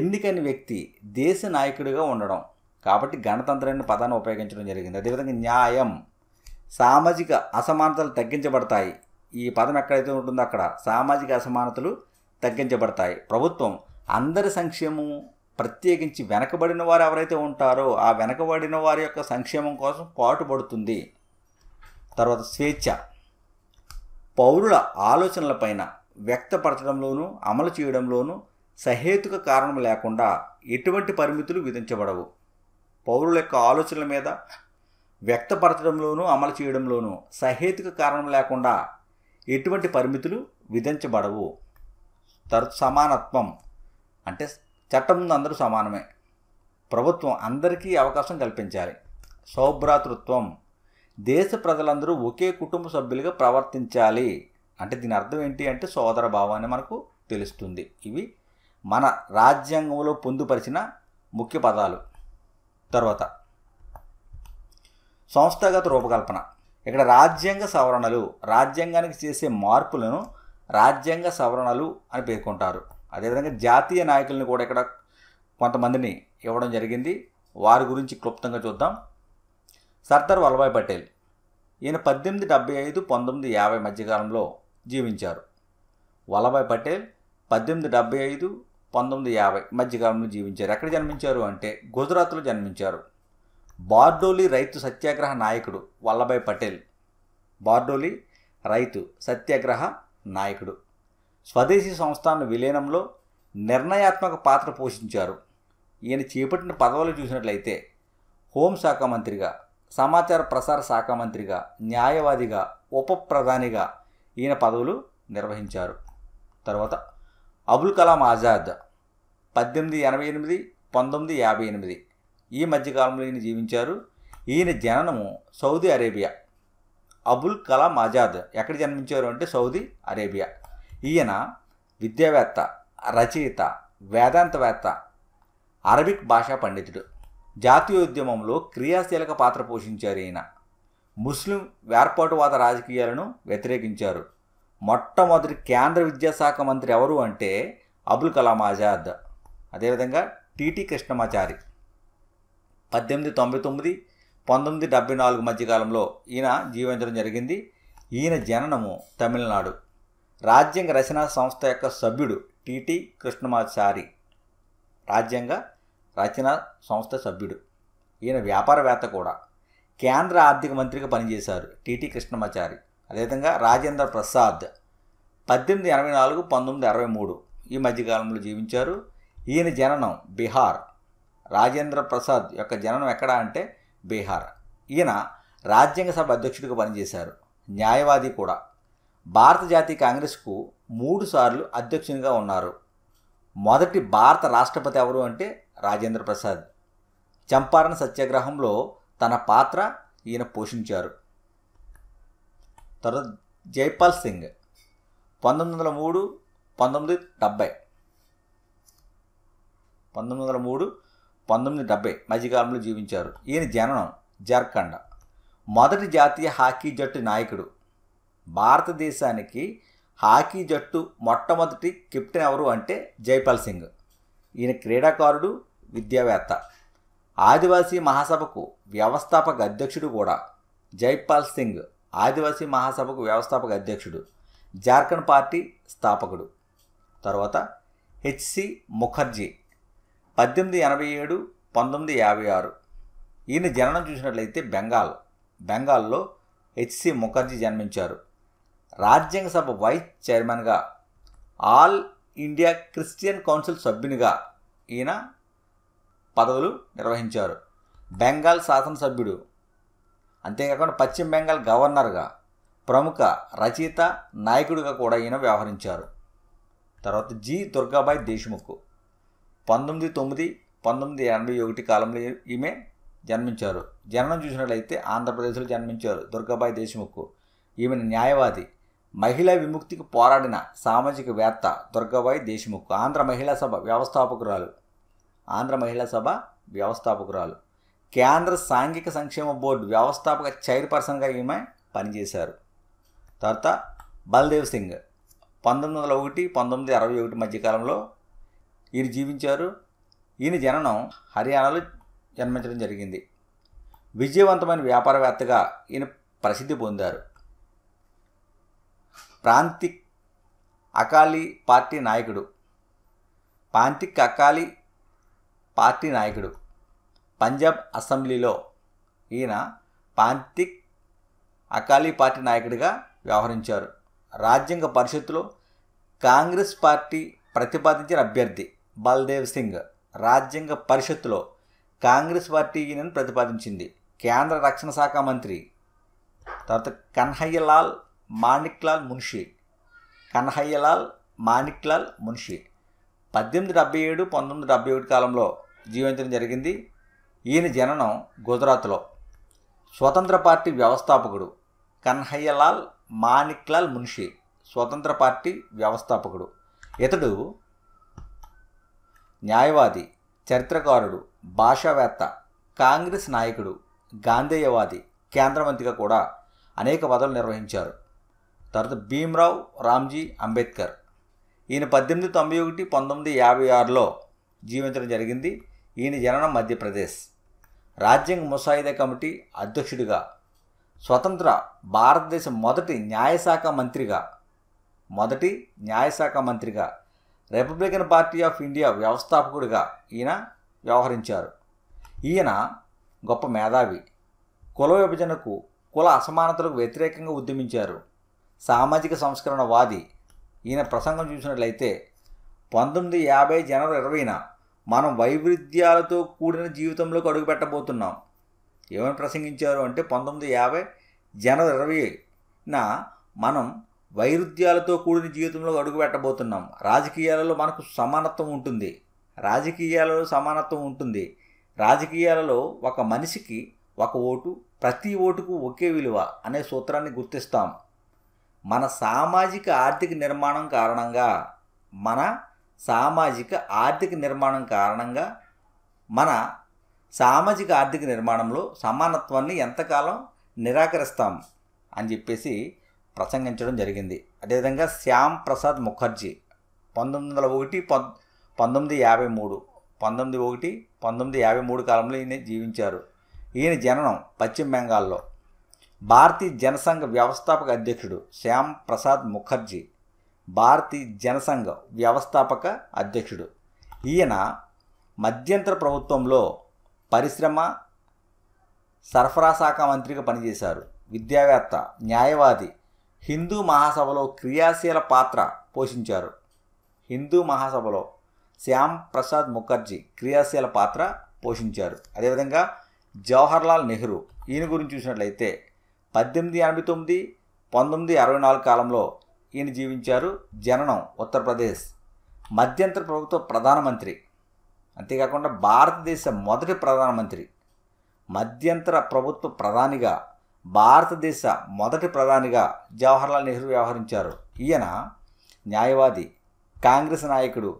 ఎన్నికని వ్యక్తి దేశ నాయకుడిగా ఉండడం కాబట్టి గణతంత్రాన్ని పదాన్ని ఉపయోగించడం జరిగింది అదేవిధంగా న్యాయం సామాజిక అసమానతలు తగ్గించబడతాయి ఈ పదం ఎక్కడైతే ఉంటుందో అక్కడ సామాజిక అసమానతలు తగ్గించబడతాయి ప్రభుత్వం అందరి సంక్షేమం ప్రత్యేకించి వెనకబడిన వారు ఎవరైతే ఉంటారో ఆ వెనకబడిన వారి యొక్క సంక్షేమం కోసం పాటుపడుతుంది తర్వాత స్వేచ్ఛ పౌరుల ఆలోచనలపైన వ్యక్తపరచడంలోనూ అమలు చేయడంలోనూ సహేతుక కారణం లేకుండా ఎటువంటి పరిమితులు విధించబడవు పౌరుల యొక్క ఆలోచనల మీద వ్యక్తపరచడంలోనూ అమలు చేయడంలోనూ సహేతుక కారణం లేకుండా ఎటువంటి పరిమితులు విధించబడవు తరు సమానత్వం అంటే చట్టం ముందు అందరూ సమానమే ప్రభుత్వం అందరికీ అవకాశం కల్పించాలి సౌభ్రాతృత్వం దేశ ప్రజలందరూ ఒకే కుటుంబ సభ్యులుగా ప్రవర్తించాలి అంటే దీని అర్థం ఏంటి అంటే సోదర భావాన్ని మనకు తెలుస్తుంది ఇవి మన రాజ్యాంగంలో పొందుపరిచిన ముఖ్య పదాలు తర్వాత సంస్థాగత రూపకల్పన ఇక్కడ రాజ్యాంగ సవరణలు రాజ్యాంగానికి చేసే మార్పులను రాజ్యాంగ సవరణలు అని పేర్కొంటారు అదేవిధంగా జాతీయ నాయకులను కూడా ఇక్కడ కొంతమందిని ఇవ్వడం జరిగింది వారి గురించి క్లుప్తంగా చూద్దాం సర్దార్ వల్లభాయ్ పటేల్ ఈయన పద్దెనిమిది డెబ్బై ఐదు పంతొమ్మిది యాభై మధ్యకాలంలో జీవించారు వల్లభాయ్ పటేల్ పద్దెనిమిది డెబ్బై ఐదు పంతొమ్మిది యాభై మధ్యకాలంలో జీవించారు ఎక్కడ జన్మించారు అంటే గుజరాత్లో జన్మించారు బార్డోలి రైతు సత్యాగ్రహ నాయకుడు వల్లభాయ్ పటేల్ బార్డోలి రైతు సత్యాగ్రహ నాయకుడు స్వదేశీ సంస్థాన విలీనంలో నిర్ణయాత్మక పాత్ర పోషించారు ఈయన చేపట్టిన పదవులు చూసినట్లయితే హోంశాఖ మంత్రిగా సమాచార ప్రసార శాఖ మంత్రిగా న్యాయవాదిగా ఉప ప్రధానిగా ఈయన పదవులు నిర్వహించారు తర్వాత అబుల్ కలాం ఆజాద్ పద్దెనిమిది ఎనభై ఎనిమిది పంతొమ్మిది యాభై ఎనిమిది ఈ మధ్యకాలంలో ఈయన జీవించారు ఈయన జననము సౌదీ అరేబియా అబుల్ కలాం ఆజాద్ ఎక్కడ జన్మించారు అంటే సౌదీ అరేబియా ఈయన విద్యావేత్త రచయిత వేదాంతవేత్త అరబిక్ భాషా పండితుడు జాతీయోద్యమంలో క్రియాశీలక పాత్ర పోషించారు ఈయన ముస్లిం వేర్పాటువాద రాజకీయాలను వ్యతిరేకించారు మొట్టమొదటి కేంద్ర విద్యాశాఖ మంత్రి ఎవరు అంటే అబుల్ కలాం ఆజాద్ అదేవిధంగా టిటి కృష్ణమాచారి పద్దెనిమిది తొంభై తొమ్మిది పంతొమ్మిది డెబ్బై నాలుగు మధ్యకాలంలో ఈయన జీవించడం జరిగింది ఈయన జననము తమిళనాడు రాజ్యాంగ రచనా సంస్థ యొక్క సభ్యుడు టిటి కృష్ణమాచారి రాజ్యాంగ రచనా సంస్థ సభ్యుడు ఈయన వ్యాపారవేత్త కూడా కేంద్ర ఆర్థిక మంత్రిగా పనిచేశారు టిటి కృష్ణమాచారి అదేవిధంగా రాజేంద్ర ప్రసాద్ పద్దెనిమిది ఎనభై నాలుగు పంతొమ్మిది అరవై మూడు ఈ మధ్యకాలంలో జీవించారు ఈయన జననం బీహార్ రాజేంద్ర ప్రసాద్ యొక్క జననం ఎక్కడ అంటే బీహార్ ఈయన రాజ్యాంగ సభ అధ్యక్షుడిగా పనిచేశారు న్యాయవాది కూడా భారత జాతీయ కాంగ్రెస్కు మూడుసార్లు అధ్యక్షునిగా ఉన్నారు మొదటి భారత రాష్ట్రపతి ఎవరు అంటే రాజేంద్ర ప్రసాద్ చంపారన్ సత్యాగ్రహంలో తన పాత్ర ఈయన పోషించారు తర్వాత జైపాల్ సింగ్ పంతొమ్మిది వందల మూడు పంతొమ్మిది డెబ్బై పంతొమ్మిది వందల మూడు పంతొమ్మిది డెబ్బై మధ్యకాలంలో జీవించారు ఈయన జననం జార్ఖండ్ మొదటి జాతీయ హాకీ జట్టు నాయకుడు భారతదేశానికి హాకీ జట్టు మొట్టమొదటి కెప్టెన్ ఎవరు అంటే జైపాల్ సింగ్ ఈయన క్రీడాకారుడు విద్యావేత్త ఆదివాసీ మహాసభకు వ్యవస్థాపక అధ్యక్షుడు కూడా జైపాల్ సింగ్ ఆదివాసీ మహాసభకు వ్యవస్థాపక అధ్యక్షుడు జార్ఖండ్ పార్టీ స్థాపకుడు తర్వాత హెచ్సి ముఖర్జీ పద్దెనిమిది ఎనభై ఏడు పంతొమ్మిది యాభై ఆరు ఈయన జననం చూసినట్లయితే బెంగాల్ బెంగాల్లో హెచ్సి ముఖర్జీ జన్మించారు రాజ్యాంగ సభ వైస్ చైర్మన్గా ఆల్ ఇండియా క్రిస్టియన్ కౌన్సిల్ సభ్యునిగా ఈయన పదవులు నిర్వహించారు బెంగాల్ శాసనసభ్యుడు అంతేకాకుండా పశ్చిమ బెంగాల్ గవర్నర్గా ప్రముఖ రచయిత నాయకుడిగా కూడా ఈయన వ్యవహరించారు తర్వాత జి దుర్గాబాయి దేశ్ముఖ్ పంతొమ్మిది తొమ్మిది పంతొమ్మిది ఎనభై ఒకటి కాలంలో ఈమె జన్మించారు జననం చూసినట్లయితే ఆంధ్రప్రదేశ్లో జన్మించారు దుర్గాబాయి దేశముఖ్ ఈమెను న్యాయవాది మహిళా విముక్తికి పోరాడిన సామాజికవేత్త దుర్గాబాయి దేశముఖ్ ఆంధ్ర మహిళా సభ వ్యవస్థాపకురాలు ఆంధ్ర మహిళా సభ వ్యవస్థాపకురాలు కేంద్ర సాంఘిక సంక్షేమ బోర్డు వ్యవస్థాపక చైర్పర్సన్గా ఈమె పనిచేశారు తర్వాత బల్దేవ్ సింగ్ పంతొమ్మిది వందల ఒకటి పంతొమ్మిది అరవై ఒకటి మధ్యకాలంలో ఈయన జీవించారు ఈయన జననం హర్యానాలో జన్మించడం జరిగింది విజయవంతమైన వ్యాపారవేత్తగా ఈయన ప్రసిద్ధి పొందారు ప్రాంతిక్ అకాలీ పార్టీ నాయకుడు ప్రాంతిక్ అకాలీ పార్టీ నాయకుడు పంజాబ్ అసెంబ్లీలో ఈయన ప్రాంతిక్ అకాలీ పార్టీ నాయకుడిగా వ్యవహరించారు రాజ్యాంగ పరిషత్తులో కాంగ్రెస్ పార్టీ ప్రతిపాదించిన అభ్యర్థి బల్దేవ్ సింగ్ రాజ్యాంగ పరిషత్తులో కాంగ్రెస్ పార్టీ పార్టీని ప్రతిపాదించింది కేంద్ర రక్షణ శాఖ మంత్రి తర్వాత కన్హయ్యలాల్ మాణిక్లాల్ మున్షి కన్హయ్యలాల్ మాణిక్లాల్ మున్షి పద్దెనిమిది డెబ్బై ఏడు పంతొమ్మిది డెబ్బై ఒకటి కాలంలో జీవించడం జరిగింది ఈయన జననం గుజరాత్లో స్వతంత్ర పార్టీ వ్యవస్థాపకుడు కన్హయ్యలాల్ మాణిక్లాల్ మున్షి స్వతంత్ర పార్టీ వ్యవస్థాపకుడు ఇతడు న్యాయవాది చరిత్రకారుడు భాషావేత్త కాంగ్రెస్ నాయకుడు గాంధేయవాది కేంద్ర మంత్రిగా కూడా అనేక పదవులు నిర్వహించారు తర్వాత భీమ్రావ్ రామ్జీ అంబేద్కర్ ఈయన పద్దెనిమిది తొంభై ఒకటి పంతొమ్మిది యాభై ఆరులో జీవించడం జరిగింది ఈయన జననం మధ్యప్రదేశ్ రాజ్యాంగ ముసాయిదా కమిటీ అధ్యక్షుడిగా స్వతంత్ర భారతదేశం మొదటి న్యాయశాఖ మంత్రిగా మొదటి న్యాయశాఖ మంత్రిగా రిపబ్లికన్ పార్టీ ఆఫ్ ఇండియా వ్యవస్థాపకుడిగా ఈయన వ్యవహరించారు ఈయన గొప్ప మేధావి కుల విభజనకు కుల అసమానతలకు వ్యతిరేకంగా ఉద్యమించారు సామాజిక సంస్కరణ వాది ఈయన ప్రసంగం చూసినట్లయితే పంతొమ్మిది యాభై జనవరి ఇరవైన మనం వైవిధ్యాలతో కూడిన జీవితంలోకి అడుగుపెట్టబోతున్నాం ఏమని ప్రసంగించారు అంటే పంతొమ్మిది యాభై జనవరి ఇరవైన మనం వైరుధ్యాలతో కూడిన జీవితంలో అడుగుపెట్టబోతున్నాం రాజకీయాలలో మనకు సమానత్వం ఉంటుంది రాజకీయాలలో సమానత్వం ఉంటుంది రాజకీయాలలో ఒక మనిషికి ఒక ఓటు ప్రతి ఓటుకు ఒకే విలువ అనే సూత్రాన్ని గుర్తిస్తాం మన సామాజిక ఆర్థిక నిర్మాణం కారణంగా మన సామాజిక ఆర్థిక నిర్మాణం కారణంగా మన సామాజిక ఆర్థిక నిర్మాణంలో సమానత్వాన్ని ఎంతకాలం నిరాకరిస్తాం అని చెప్పేసి ప్రసంగించడం జరిగింది అదేవిధంగా శ్యామ్ ప్రసాద్ ముఖర్జీ పంతొమ్మిది వందల ఒకటి పంతొమ్మిది యాభై మూడు పంతొమ్మిది ఒకటి పంతొమ్మిది యాభై మూడు కాలంలో ఈయన జీవించారు ఈయన జననం పశ్చిమ బెంగాల్లో భారతీయ జనసంఘ వ్యవస్థాపక అధ్యక్షుడు శ్యామ్ ప్రసాద్ ముఖర్జీ భారతీయ జనసంఘ వ్యవస్థాపక అధ్యక్షుడు ఈయన మధ్యంతర ప్రభుత్వంలో పరిశ్రమ సరఫరా శాఖ మంత్రిగా పనిచేశారు విద్యావేత్త న్యాయవాది హిందూ మహాసభలో క్రియాశీల పాత్ర పోషించారు హిందూ మహాసభలో శ్యామ్ ప్రసాద్ ముఖర్జీ క్రియాశీల పాత్ర పోషించారు అదేవిధంగా జవహర్లాల్ నెహ్రూ ఈయన గురించి చూసినట్లయితే పద్దెనిమిది ఎనభై తొమ్మిది పంతొమ్మిది అరవై నాలుగు కాలంలో ఈయన జీవించారు జననం ఉత్తరప్రదేశ్ మధ్యంతర ప్రభుత్వ ప్రధానమంత్రి అంతేకాకుండా భారతదేశ మొదటి ప్రధానమంత్రి మధ్యంతర ప్రభుత్వ ప్రధానిగా భారతదేశ మొదటి ప్రధానిగా జవహర్లాల్ నెహ్రూ వ్యవహరించారు ఈయన న్యాయవాది కాంగ్రెస్ నాయకుడు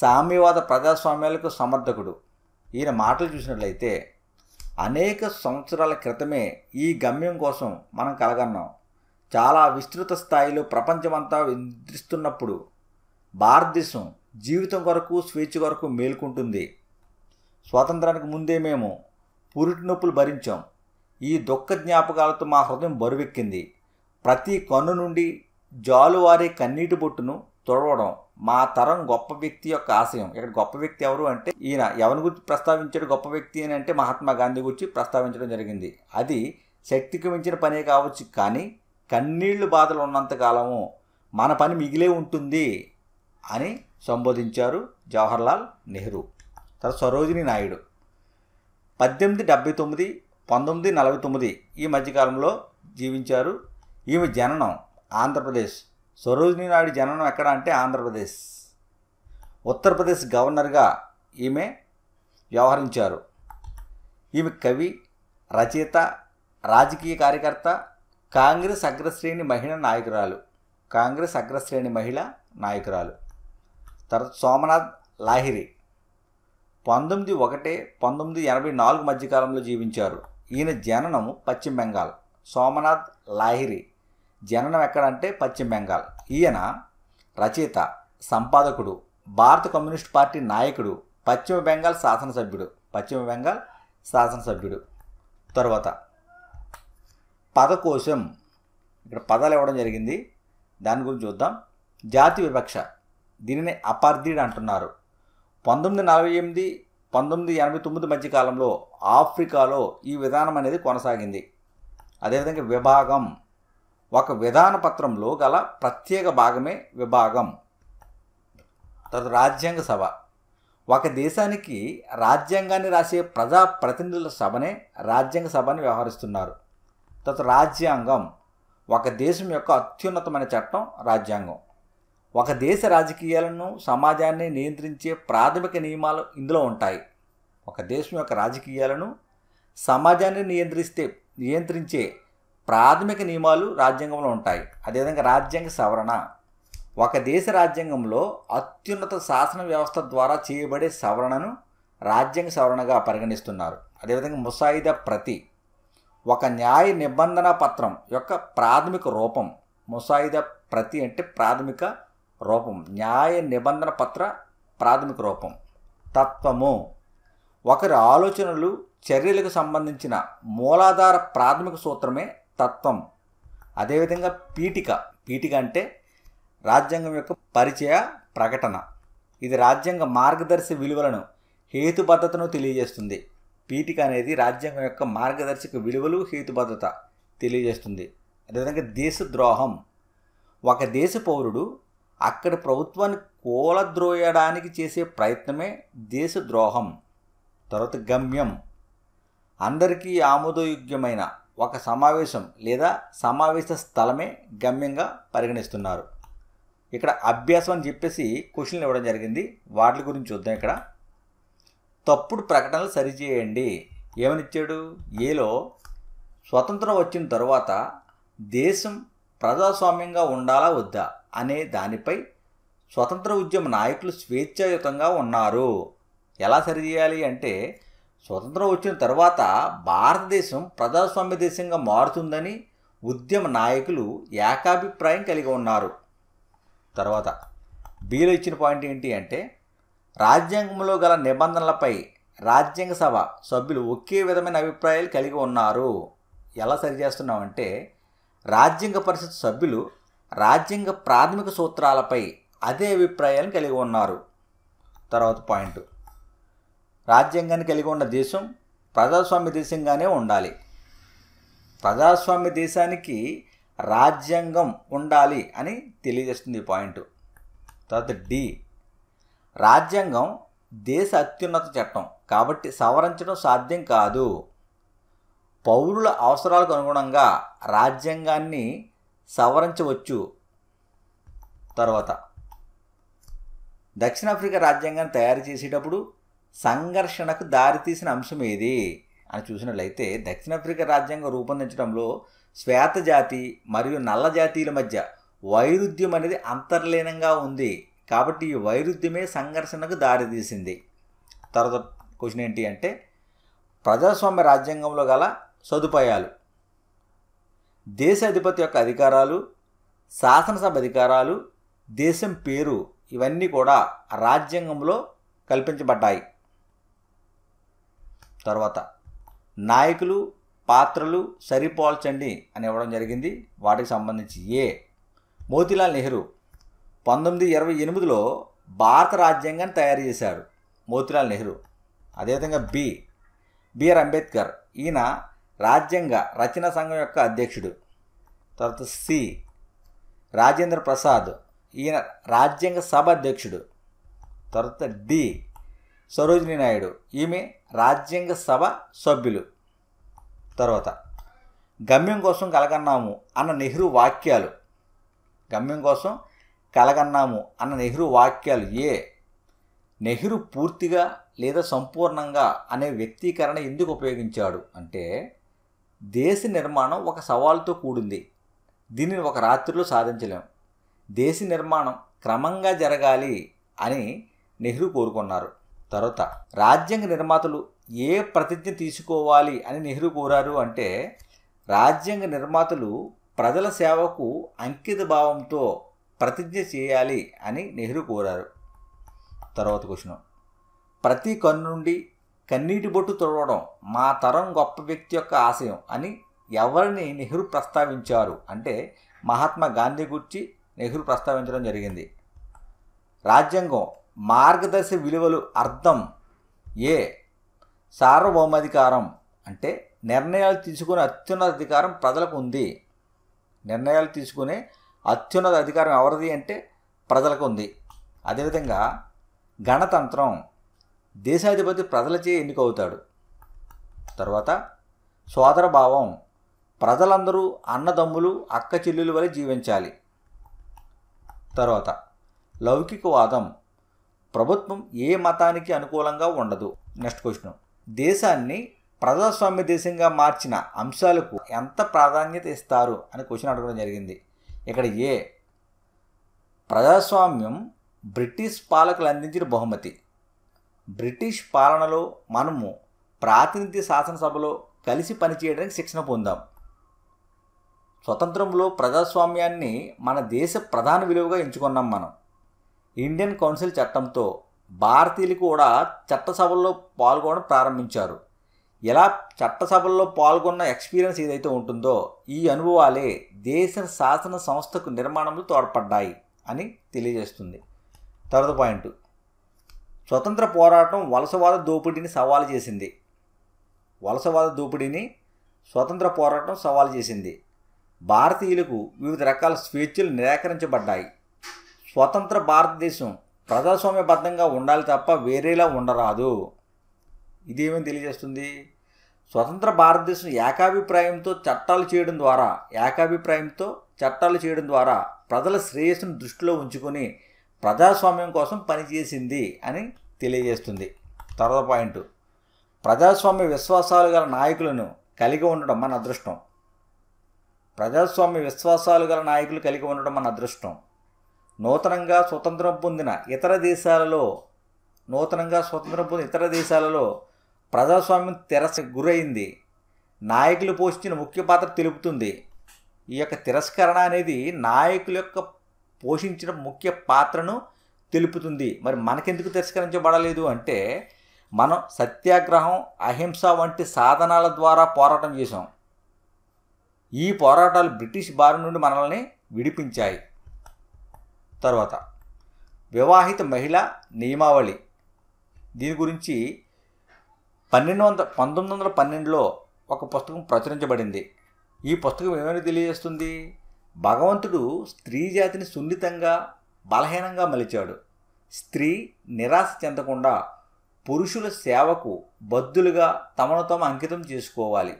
సామ్యవాద ప్రజాస్వామ్యాలకు సమర్థకుడు ఈయన మాటలు చూసినట్లయితే అనేక సంవత్సరాల క్రితమే ఈ గమ్యం కోసం మనం కలగన్నాం చాలా విస్తృత స్థాయిలో ప్రపంచమంతా విస్తరిస్తున్నప్పుడు భారతదేశం జీవితం కొరకు స్వేచ్ఛ కొరకు మేల్కొంటుంది స్వాతంత్రానికి ముందే మేము పురిటి నొప్పులు భరించాం ఈ దుఃఖ జ్ఞాపకాలతో మా హృదయం బరువెక్కింది ప్రతి కన్ను నుండి జాలువారే కన్నీటి బొట్టును తుడవడం మా తరం గొప్ప వ్యక్తి యొక్క ఆశయం ఇక్కడ గొప్ప వ్యక్తి ఎవరు అంటే ఈయన ఎవరి గురించి ప్రస్తావించాడు గొప్ప వ్యక్తి అని అంటే మహాత్మా గాంధీ గురించి ప్రస్తావించడం జరిగింది అది శక్తికి మించిన పనే కావచ్చు కానీ కన్నీళ్లు బాధలు ఉన్నంతకాలము మన పని మిగిలే ఉంటుంది అని సంబోధించారు జవహర్లాల్ నెహ్రూ తర్వాత సరోజిని నాయుడు పద్దెనిమిది డెబ్బై తొమ్మిది పంతొమ్మిది నలభై తొమ్మిది ఈ మధ్యకాలంలో జీవించారు ఈమె జననం ఆంధ్రప్రదేశ్ సరోజినీ నాయుడు జననం ఎక్కడ అంటే ఆంధ్రప్రదేశ్ ఉత్తరప్రదేశ్ గవర్నర్గా ఈమె వ్యవహరించారు ఈమె కవి రచయిత రాజకీయ కార్యకర్త కాంగ్రెస్ అగ్రశ్రేణి మహిళ నాయకురాలు కాంగ్రెస్ అగ్రశ్రేణి మహిళ నాయకురాలు తర్వాత సోమనాథ్ లాహిరి పంతొమ్మిది ఒకటి పంతొమ్మిది ఎనభై నాలుగు మధ్యకాలంలో జీవించారు ఈయన జననము పశ్చిమ బెంగాల్ సోమనాథ్ లాహిరి జననం ఎక్కడంటే పశ్చిమ బెంగాల్ ఈయన రచయిత సంపాదకుడు భారత కమ్యూనిస్ట్ పార్టీ నాయకుడు పశ్చిమ బెంగాల్ శాసనసభ్యుడు పశ్చిమ బెంగాల్ శాసనసభ్యుడు తర్వాత పదకోశం ఇక్కడ పదాలు ఇవ్వడం జరిగింది దాని గురించి చూద్దాం జాతి వివక్ష దీనిని అపార్థీడ్ అంటున్నారు పంతొమ్మిది నలభై ఎనిమిది పంతొమ్మిది ఎనభై తొమ్మిది మధ్యకాలంలో ఆఫ్రికాలో ఈ విధానం అనేది కొనసాగింది అదేవిధంగా విభాగం ఒక విధాన పత్రంలో గల ప్రత్యేక భాగమే విభాగం తర్వాత రాజ్యాంగ సభ ఒక దేశానికి రాజ్యాంగాన్ని రాసే ప్రజా ప్రతినిధుల సభనే రాజ్యాంగ సభ అని వ్యవహరిస్తున్నారు తర్వాత రాజ్యాంగం ఒక దేశం యొక్క అత్యున్నతమైన చట్టం రాజ్యాంగం ఒక దేశ రాజకీయాలను సమాజాన్ని నియంత్రించే ప్రాథమిక నియమాలు ఇందులో ఉంటాయి ఒక దేశం యొక్క రాజకీయాలను సమాజాన్ని నియంత్రిస్తే నియంత్రించే ప్రాథమిక నియమాలు రాజ్యాంగంలో ఉంటాయి అదేవిధంగా రాజ్యాంగ సవరణ ఒక దేశ రాజ్యాంగంలో అత్యున్నత శాసన వ్యవస్థ ద్వారా చేయబడే సవరణను రాజ్యాంగ సవరణగా పరిగణిస్తున్నారు అదేవిధంగా ముసాయిదా ప్రతి ఒక న్యాయ నిబంధన పత్రం యొక్క ప్రాథమిక రూపం ముసాయిదా ప్రతి అంటే ప్రాథమిక రూపం న్యాయ నిబంధన పత్ర ప్రాథమిక రూపం తత్వము ఒకరి ఆలోచనలు చర్యలకు సంబంధించిన మూలాధార ప్రాథమిక సూత్రమే తత్వం అదేవిధంగా పీఠిక పీఠిక అంటే రాజ్యాంగం యొక్క పరిచయ ప్రకటన ఇది రాజ్యాంగ మార్గదర్శి విలువలను హేతుబద్ధతను తెలియజేస్తుంది పీఠిక అనేది రాజ్యాంగం యొక్క మార్గదర్శక విలువలు హేతుబద్ధత తెలియజేస్తుంది అదేవిధంగా దేశద్రోహం ఒక దేశ పౌరుడు అక్కడ ప్రభుత్వాన్ని కూలద్రోయడానికి చేసే ప్రయత్నమే దేశద్రోహం తర్వాత గమ్యం అందరికీ ఆమోదయోగ్యమైన ఒక సమావేశం లేదా సమావేశ స్థలమే గమ్యంగా పరిగణిస్తున్నారు ఇక్కడ అభ్యాసం అని చెప్పేసి క్వశ్చన్లు ఇవ్వడం జరిగింది వాటి గురించి చూద్దాం ఇక్కడ తప్పుడు ప్రకటనలు సరిచేయండి ఏమనిచ్చాడు ఏలో స్వతంత్రం వచ్చిన తర్వాత దేశం ప్రజాస్వామ్యంగా ఉండాలా వద్దా అనే దానిపై స్వతంత్ర ఉద్యమ నాయకులు స్వేచ్ఛాయుతంగా ఉన్నారు ఎలా సరిచేయాలి అంటే స్వతంత్రం వచ్చిన తర్వాత భారతదేశం ప్రజాస్వామ్య దేశంగా మారుతుందని ఉద్యమ నాయకులు ఏకాభిప్రాయం కలిగి ఉన్నారు తర్వాత బీలో ఇచ్చిన పాయింట్ ఏంటి అంటే రాజ్యాంగంలో గల నిబంధనలపై రాజ్యాంగ సభ సభ్యులు ఒకే విధమైన అభిప్రాయాలు కలిగి ఉన్నారు ఎలా సరిచేస్తున్నామంటే రాజ్యాంగ పరిషత్ సభ్యులు రాజ్యాంగ ప్రాథమిక సూత్రాలపై అదే అభిప్రాయాలను కలిగి ఉన్నారు తర్వాత పాయింట్ రాజ్యాంగాన్ని కలిగి ఉన్న దేశం ప్రజాస్వామ్య దేశంగానే ఉండాలి ప్రజాస్వామ్య దేశానికి రాజ్యాంగం ఉండాలి అని తెలియజేస్తుంది ఈ పాయింట్ తర్వాత డి రాజ్యాంగం దేశ అత్యున్నత చట్టం కాబట్టి సవరించడం సాధ్యం కాదు పౌరుల అవసరాలకు అనుగుణంగా రాజ్యాంగాన్ని సవరించవచ్చు తర్వాత దక్షిణాఫ్రికా రాజ్యాంగాన్ని తయారు చేసేటప్పుడు సంఘర్షణకు దారితీసిన అంశం ఏది అని చూసినట్లయితే దక్షిణాఫ్రికా రాజ్యాంగం రూపొందించడంలో జాతి మరియు నల్ల జాతీయుల మధ్య వైరుధ్యం అనేది అంతర్లీనంగా ఉంది కాబట్టి ఈ వైరుధ్యమే సంఘర్షణకు దారితీసింది తర్వాత క్వశ్చన్ ఏంటి అంటే ప్రజాస్వామ్య రాజ్యాంగంలో గల సదుపాయాలు దేశాధిపతి యొక్క అధికారాలు శాసనసభ అధికారాలు దేశం పేరు ఇవన్నీ కూడా రాజ్యాంగంలో కల్పించబడ్డాయి తర్వాత నాయకులు పాత్రలు సరిపోల్చండి అని ఇవ్వడం జరిగింది వాటికి సంబంధించి ఏ మోతీలాల్ నెహ్రూ పంతొమ్మిది ఇరవై ఎనిమిదిలో భారత రాజ్యాంగాన్ని తయారు చేశారు మోతీలాల్ నెహ్రూ అదేవిధంగా బి బిఆర్ అంబేద్కర్ ఈయన రాజ్యాంగ రచన సంఘం యొక్క అధ్యక్షుడు తర్వాత సి రాజేంద్ర ప్రసాద్ ఈయన రాజ్యాంగ సభ అధ్యక్షుడు తర్వాత డి సరోజిని నాయుడు ఈమె రాజ్యాంగ సభ సభ్యులు తర్వాత గమ్యం కోసం కలగన్నాము అన్న నెహ్రూ వాక్యాలు గమ్యం కోసం కలగన్నాము అన్న నెహ్రూ వాక్యాలు ఏ నెహ్రూ పూర్తిగా లేదా సంపూర్ణంగా అనే వ్యక్తీకరణ ఎందుకు ఉపయోగించాడు అంటే దేశ నిర్మాణం ఒక సవాలుతో కూడింది దీనిని ఒక రాత్రిలో సాధించలేం దేశ నిర్మాణం క్రమంగా జరగాలి అని నెహ్రూ కోరుకున్నారు తర్వాత రాజ్యాంగ నిర్మాతలు ఏ ప్రతిజ్ఞ తీసుకోవాలి అని నెహ్రూ కోరారు అంటే రాజ్యాంగ నిర్మాతలు ప్రజల సేవకు అంకిత భావంతో ప్రతిజ్ఞ చేయాలి అని నెహ్రూ కోరారు తర్వాత క్వశ్చన్ ప్రతి కన్ను నుండి కన్నీటి బొట్టు తుడవడం మా తరం గొప్ప వ్యక్తి యొక్క ఆశయం అని ఎవరిని నెహ్రూ ప్రస్తావించారు అంటే మహాత్మా గాంధీ గురించి నెహ్రూ ప్రస్తావించడం జరిగింది రాజ్యాంగం మార్గదర్శి విలువలు అర్థం ఏ సార్వభౌమాధికారం అంటే నిర్ణయాలు తీసుకునే అత్యున్నత అధికారం ప్రజలకు ఉంది నిర్ణయాలు తీసుకునే అత్యున్నత అధికారం ఎవరిది అంటే ప్రజలకు ఉంది అదేవిధంగా గణతంత్రం దేశాధిపతి ప్రజలచే ఎన్నికవుతాడు తర్వాత సోదరభావం ప్రజలందరూ అన్నదమ్ములు అక్క చెల్లెలు వలె జీవించాలి తర్వాత లౌకికవాదం ప్రభుత్వం ఏ మతానికి అనుకూలంగా ఉండదు నెక్స్ట్ క్వశ్చన్ దేశాన్ని ప్రజాస్వామ్య దేశంగా మార్చిన అంశాలకు ఎంత ప్రాధాన్యత ఇస్తారు అని క్వశ్చన్ అడగడం జరిగింది ఇక్కడ ఏ ప్రజాస్వామ్యం బ్రిటిష్ పాలకులు అందించిన బహుమతి బ్రిటిష్ పాలనలో మనము ప్రాతినిధ్య శాసనసభలో కలిసి పనిచేయడానికి శిక్షణ పొందాం స్వతంత్రంలో ప్రజాస్వామ్యాన్ని మన దేశ ప్రధాన విలువగా ఎంచుకున్నాం మనం ఇండియన్ కౌన్సిల్ చట్టంతో భారతీయులు కూడా చట్టసభల్లో పాల్గొనడం ప్రారంభించారు ఎలా చట్టసభల్లో పాల్గొన్న ఎక్స్పీరియన్స్ ఏదైతే ఉంటుందో ఈ అనుభవాలే దేశ శాసన సంస్థకు నిర్మాణంలో తోడ్పడ్డాయి అని తెలియజేస్తుంది తర్వాత పాయింట్ స్వతంత్ర పోరాటం వలసవాద దోపిడీని సవాలు చేసింది వలసవాద దోపిడీని స్వతంత్ర పోరాటం సవాలు చేసింది భారతీయులకు వివిధ రకాల స్వేచ్ఛలు నిరాకరించబడ్డాయి స్వతంత్ర భారతదేశం ప్రజాస్వామ్యబద్ధంగా ఉండాలి తప్ప వేరేలా ఉండరాదు ఇదేమీ తెలియజేస్తుంది స్వతంత్ర భారతదేశం ఏకాభిప్రాయంతో చట్టాలు చేయడం ద్వారా ఏకాభిప్రాయంతో చట్టాలు చేయడం ద్వారా ప్రజల శ్రేయస్సును దృష్టిలో ఉంచుకొని ప్రజాస్వామ్యం కోసం పనిచేసింది అని తెలియజేస్తుంది తర్వాత పాయింట్ ప్రజాస్వామ్య విశ్వాసాలు గల నాయకులను కలిగి ఉండడం మన అదృష్టం ప్రజాస్వామ్య విశ్వాసాలు గల నాయకులు కలిగి ఉండడం మన అదృష్టం నూతనంగా స్వతంత్రం పొందిన ఇతర దేశాలలో నూతనంగా స్వతంత్రం పొందిన ఇతర దేశాలలో ప్రజాస్వామ్యం తిరస్ గురైంది నాయకులు పోషించిన ముఖ్య పాత్ర తెలుపుతుంది ఈ యొక్క తిరస్కరణ అనేది నాయకుల యొక్క పోషించడం ముఖ్య పాత్రను తెలుపుతుంది మరి మనకెందుకు తిరస్కరించబడలేదు అంటే మనం సత్యాగ్రహం అహింస వంటి సాధనాల ద్వారా పోరాటం చేశాం ఈ పోరాటాలు బ్రిటిష్ బారి నుండి మనల్ని విడిపించాయి తర్వాత వివాహిత మహిళ నియమావళి దీని గురించి పన్నెండు వందల పంతొమ్మిది వందల పన్నెండులో ఒక పుస్తకం ప్రచురించబడింది ఈ పుస్తకం ఏమైనా తెలియజేస్తుంది భగవంతుడు స్త్రీ జాతిని సున్నితంగా బలహీనంగా మలిచాడు స్త్రీ నిరాశ చెందకుండా పురుషుల సేవకు బద్దులుగా తమను తమ అంకితం చేసుకోవాలి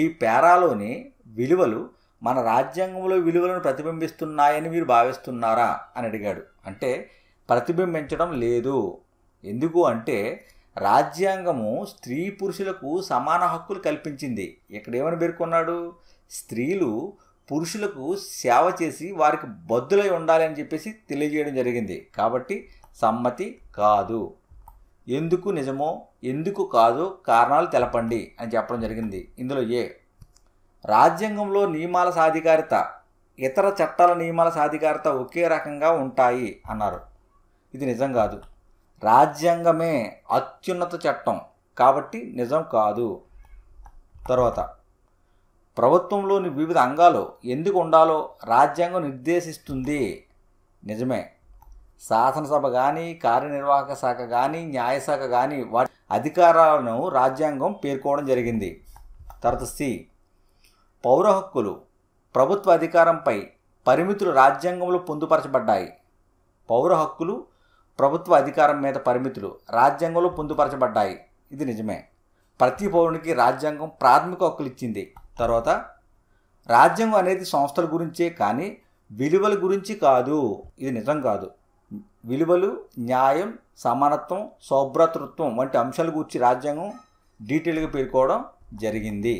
ఈ పేరాలోని విలువలు మన రాజ్యాంగంలో విలువలను ప్రతిబింబిస్తున్నాయని మీరు భావిస్తున్నారా అని అడిగాడు అంటే ప్రతిబింబించడం లేదు ఎందుకు అంటే రాజ్యాంగము స్త్రీ పురుషులకు సమాన హక్కులు కల్పించింది ఇక్కడ ఏమని పేర్కొన్నాడు స్త్రీలు పురుషులకు సేవ చేసి వారికి బద్దులై ఉండాలి అని చెప్పేసి తెలియజేయడం జరిగింది కాబట్టి సమ్మతి కాదు ఎందుకు నిజమో ఎందుకు కాదు కారణాలు తెలపండి అని చెప్పడం జరిగింది ఇందులో ఏ రాజ్యాంగంలో నియమాల సాధికారిత ఇతర చట్టాల నియమాల సాధికారిత ఒకే రకంగా ఉంటాయి అన్నారు ఇది నిజం కాదు రాజ్యాంగమే అత్యున్నత చట్టం కాబట్టి నిజం కాదు తర్వాత ప్రభుత్వంలోని వివిధ అంగాలు ఎందుకు ఉండాలో రాజ్యాంగం నిర్దేశిస్తుంది నిజమే శాసనసభ కానీ కార్యనిర్వాహక శాఖ కానీ న్యాయశాఖ కానీ వాటి అధికారాలను రాజ్యాంగం పేర్కోవడం జరిగింది తర్వాత సి పౌర హక్కులు ప్రభుత్వ అధికారంపై పరిమితులు రాజ్యాంగంలో పొందుపరచబడ్డాయి పౌర హక్కులు ప్రభుత్వ అధికారం మీద పరిమితులు రాజ్యాంగంలో పొందుపరచబడ్డాయి ఇది నిజమే ప్రతి పౌరునికి రాజ్యాంగం ప్రాథమిక హక్కులు ఇచ్చింది తర్వాత రాజ్యం అనేది సంస్థల గురించే కానీ విలువల గురించి కాదు ఇది నిజం కాదు విలువలు న్యాయం సమానత్వం సౌభ్రతృత్వం వంటి అంశాల గురించి రాజ్యాంగం డీటెయిల్గా పేర్కోవడం జరిగింది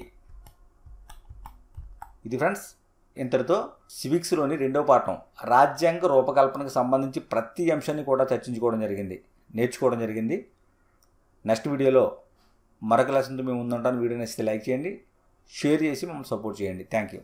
ఇది ఫ్రెండ్స్ ఇంతటితో సివిక్స్లోని రెండో పాఠం రాజ్యాంగ రూపకల్పనకు సంబంధించి ప్రతి అంశాన్ని కూడా చర్చించుకోవడం జరిగింది నేర్చుకోవడం జరిగింది నెక్స్ట్ వీడియోలో మరొక లెసన్తో మేము ముందుంటాను వీడియో నచ్చితే లైక్ చేయండి షేర్ చేసి మమ్మల్ని సపోర్ట్ చేయండి థ్యాంక్ యూ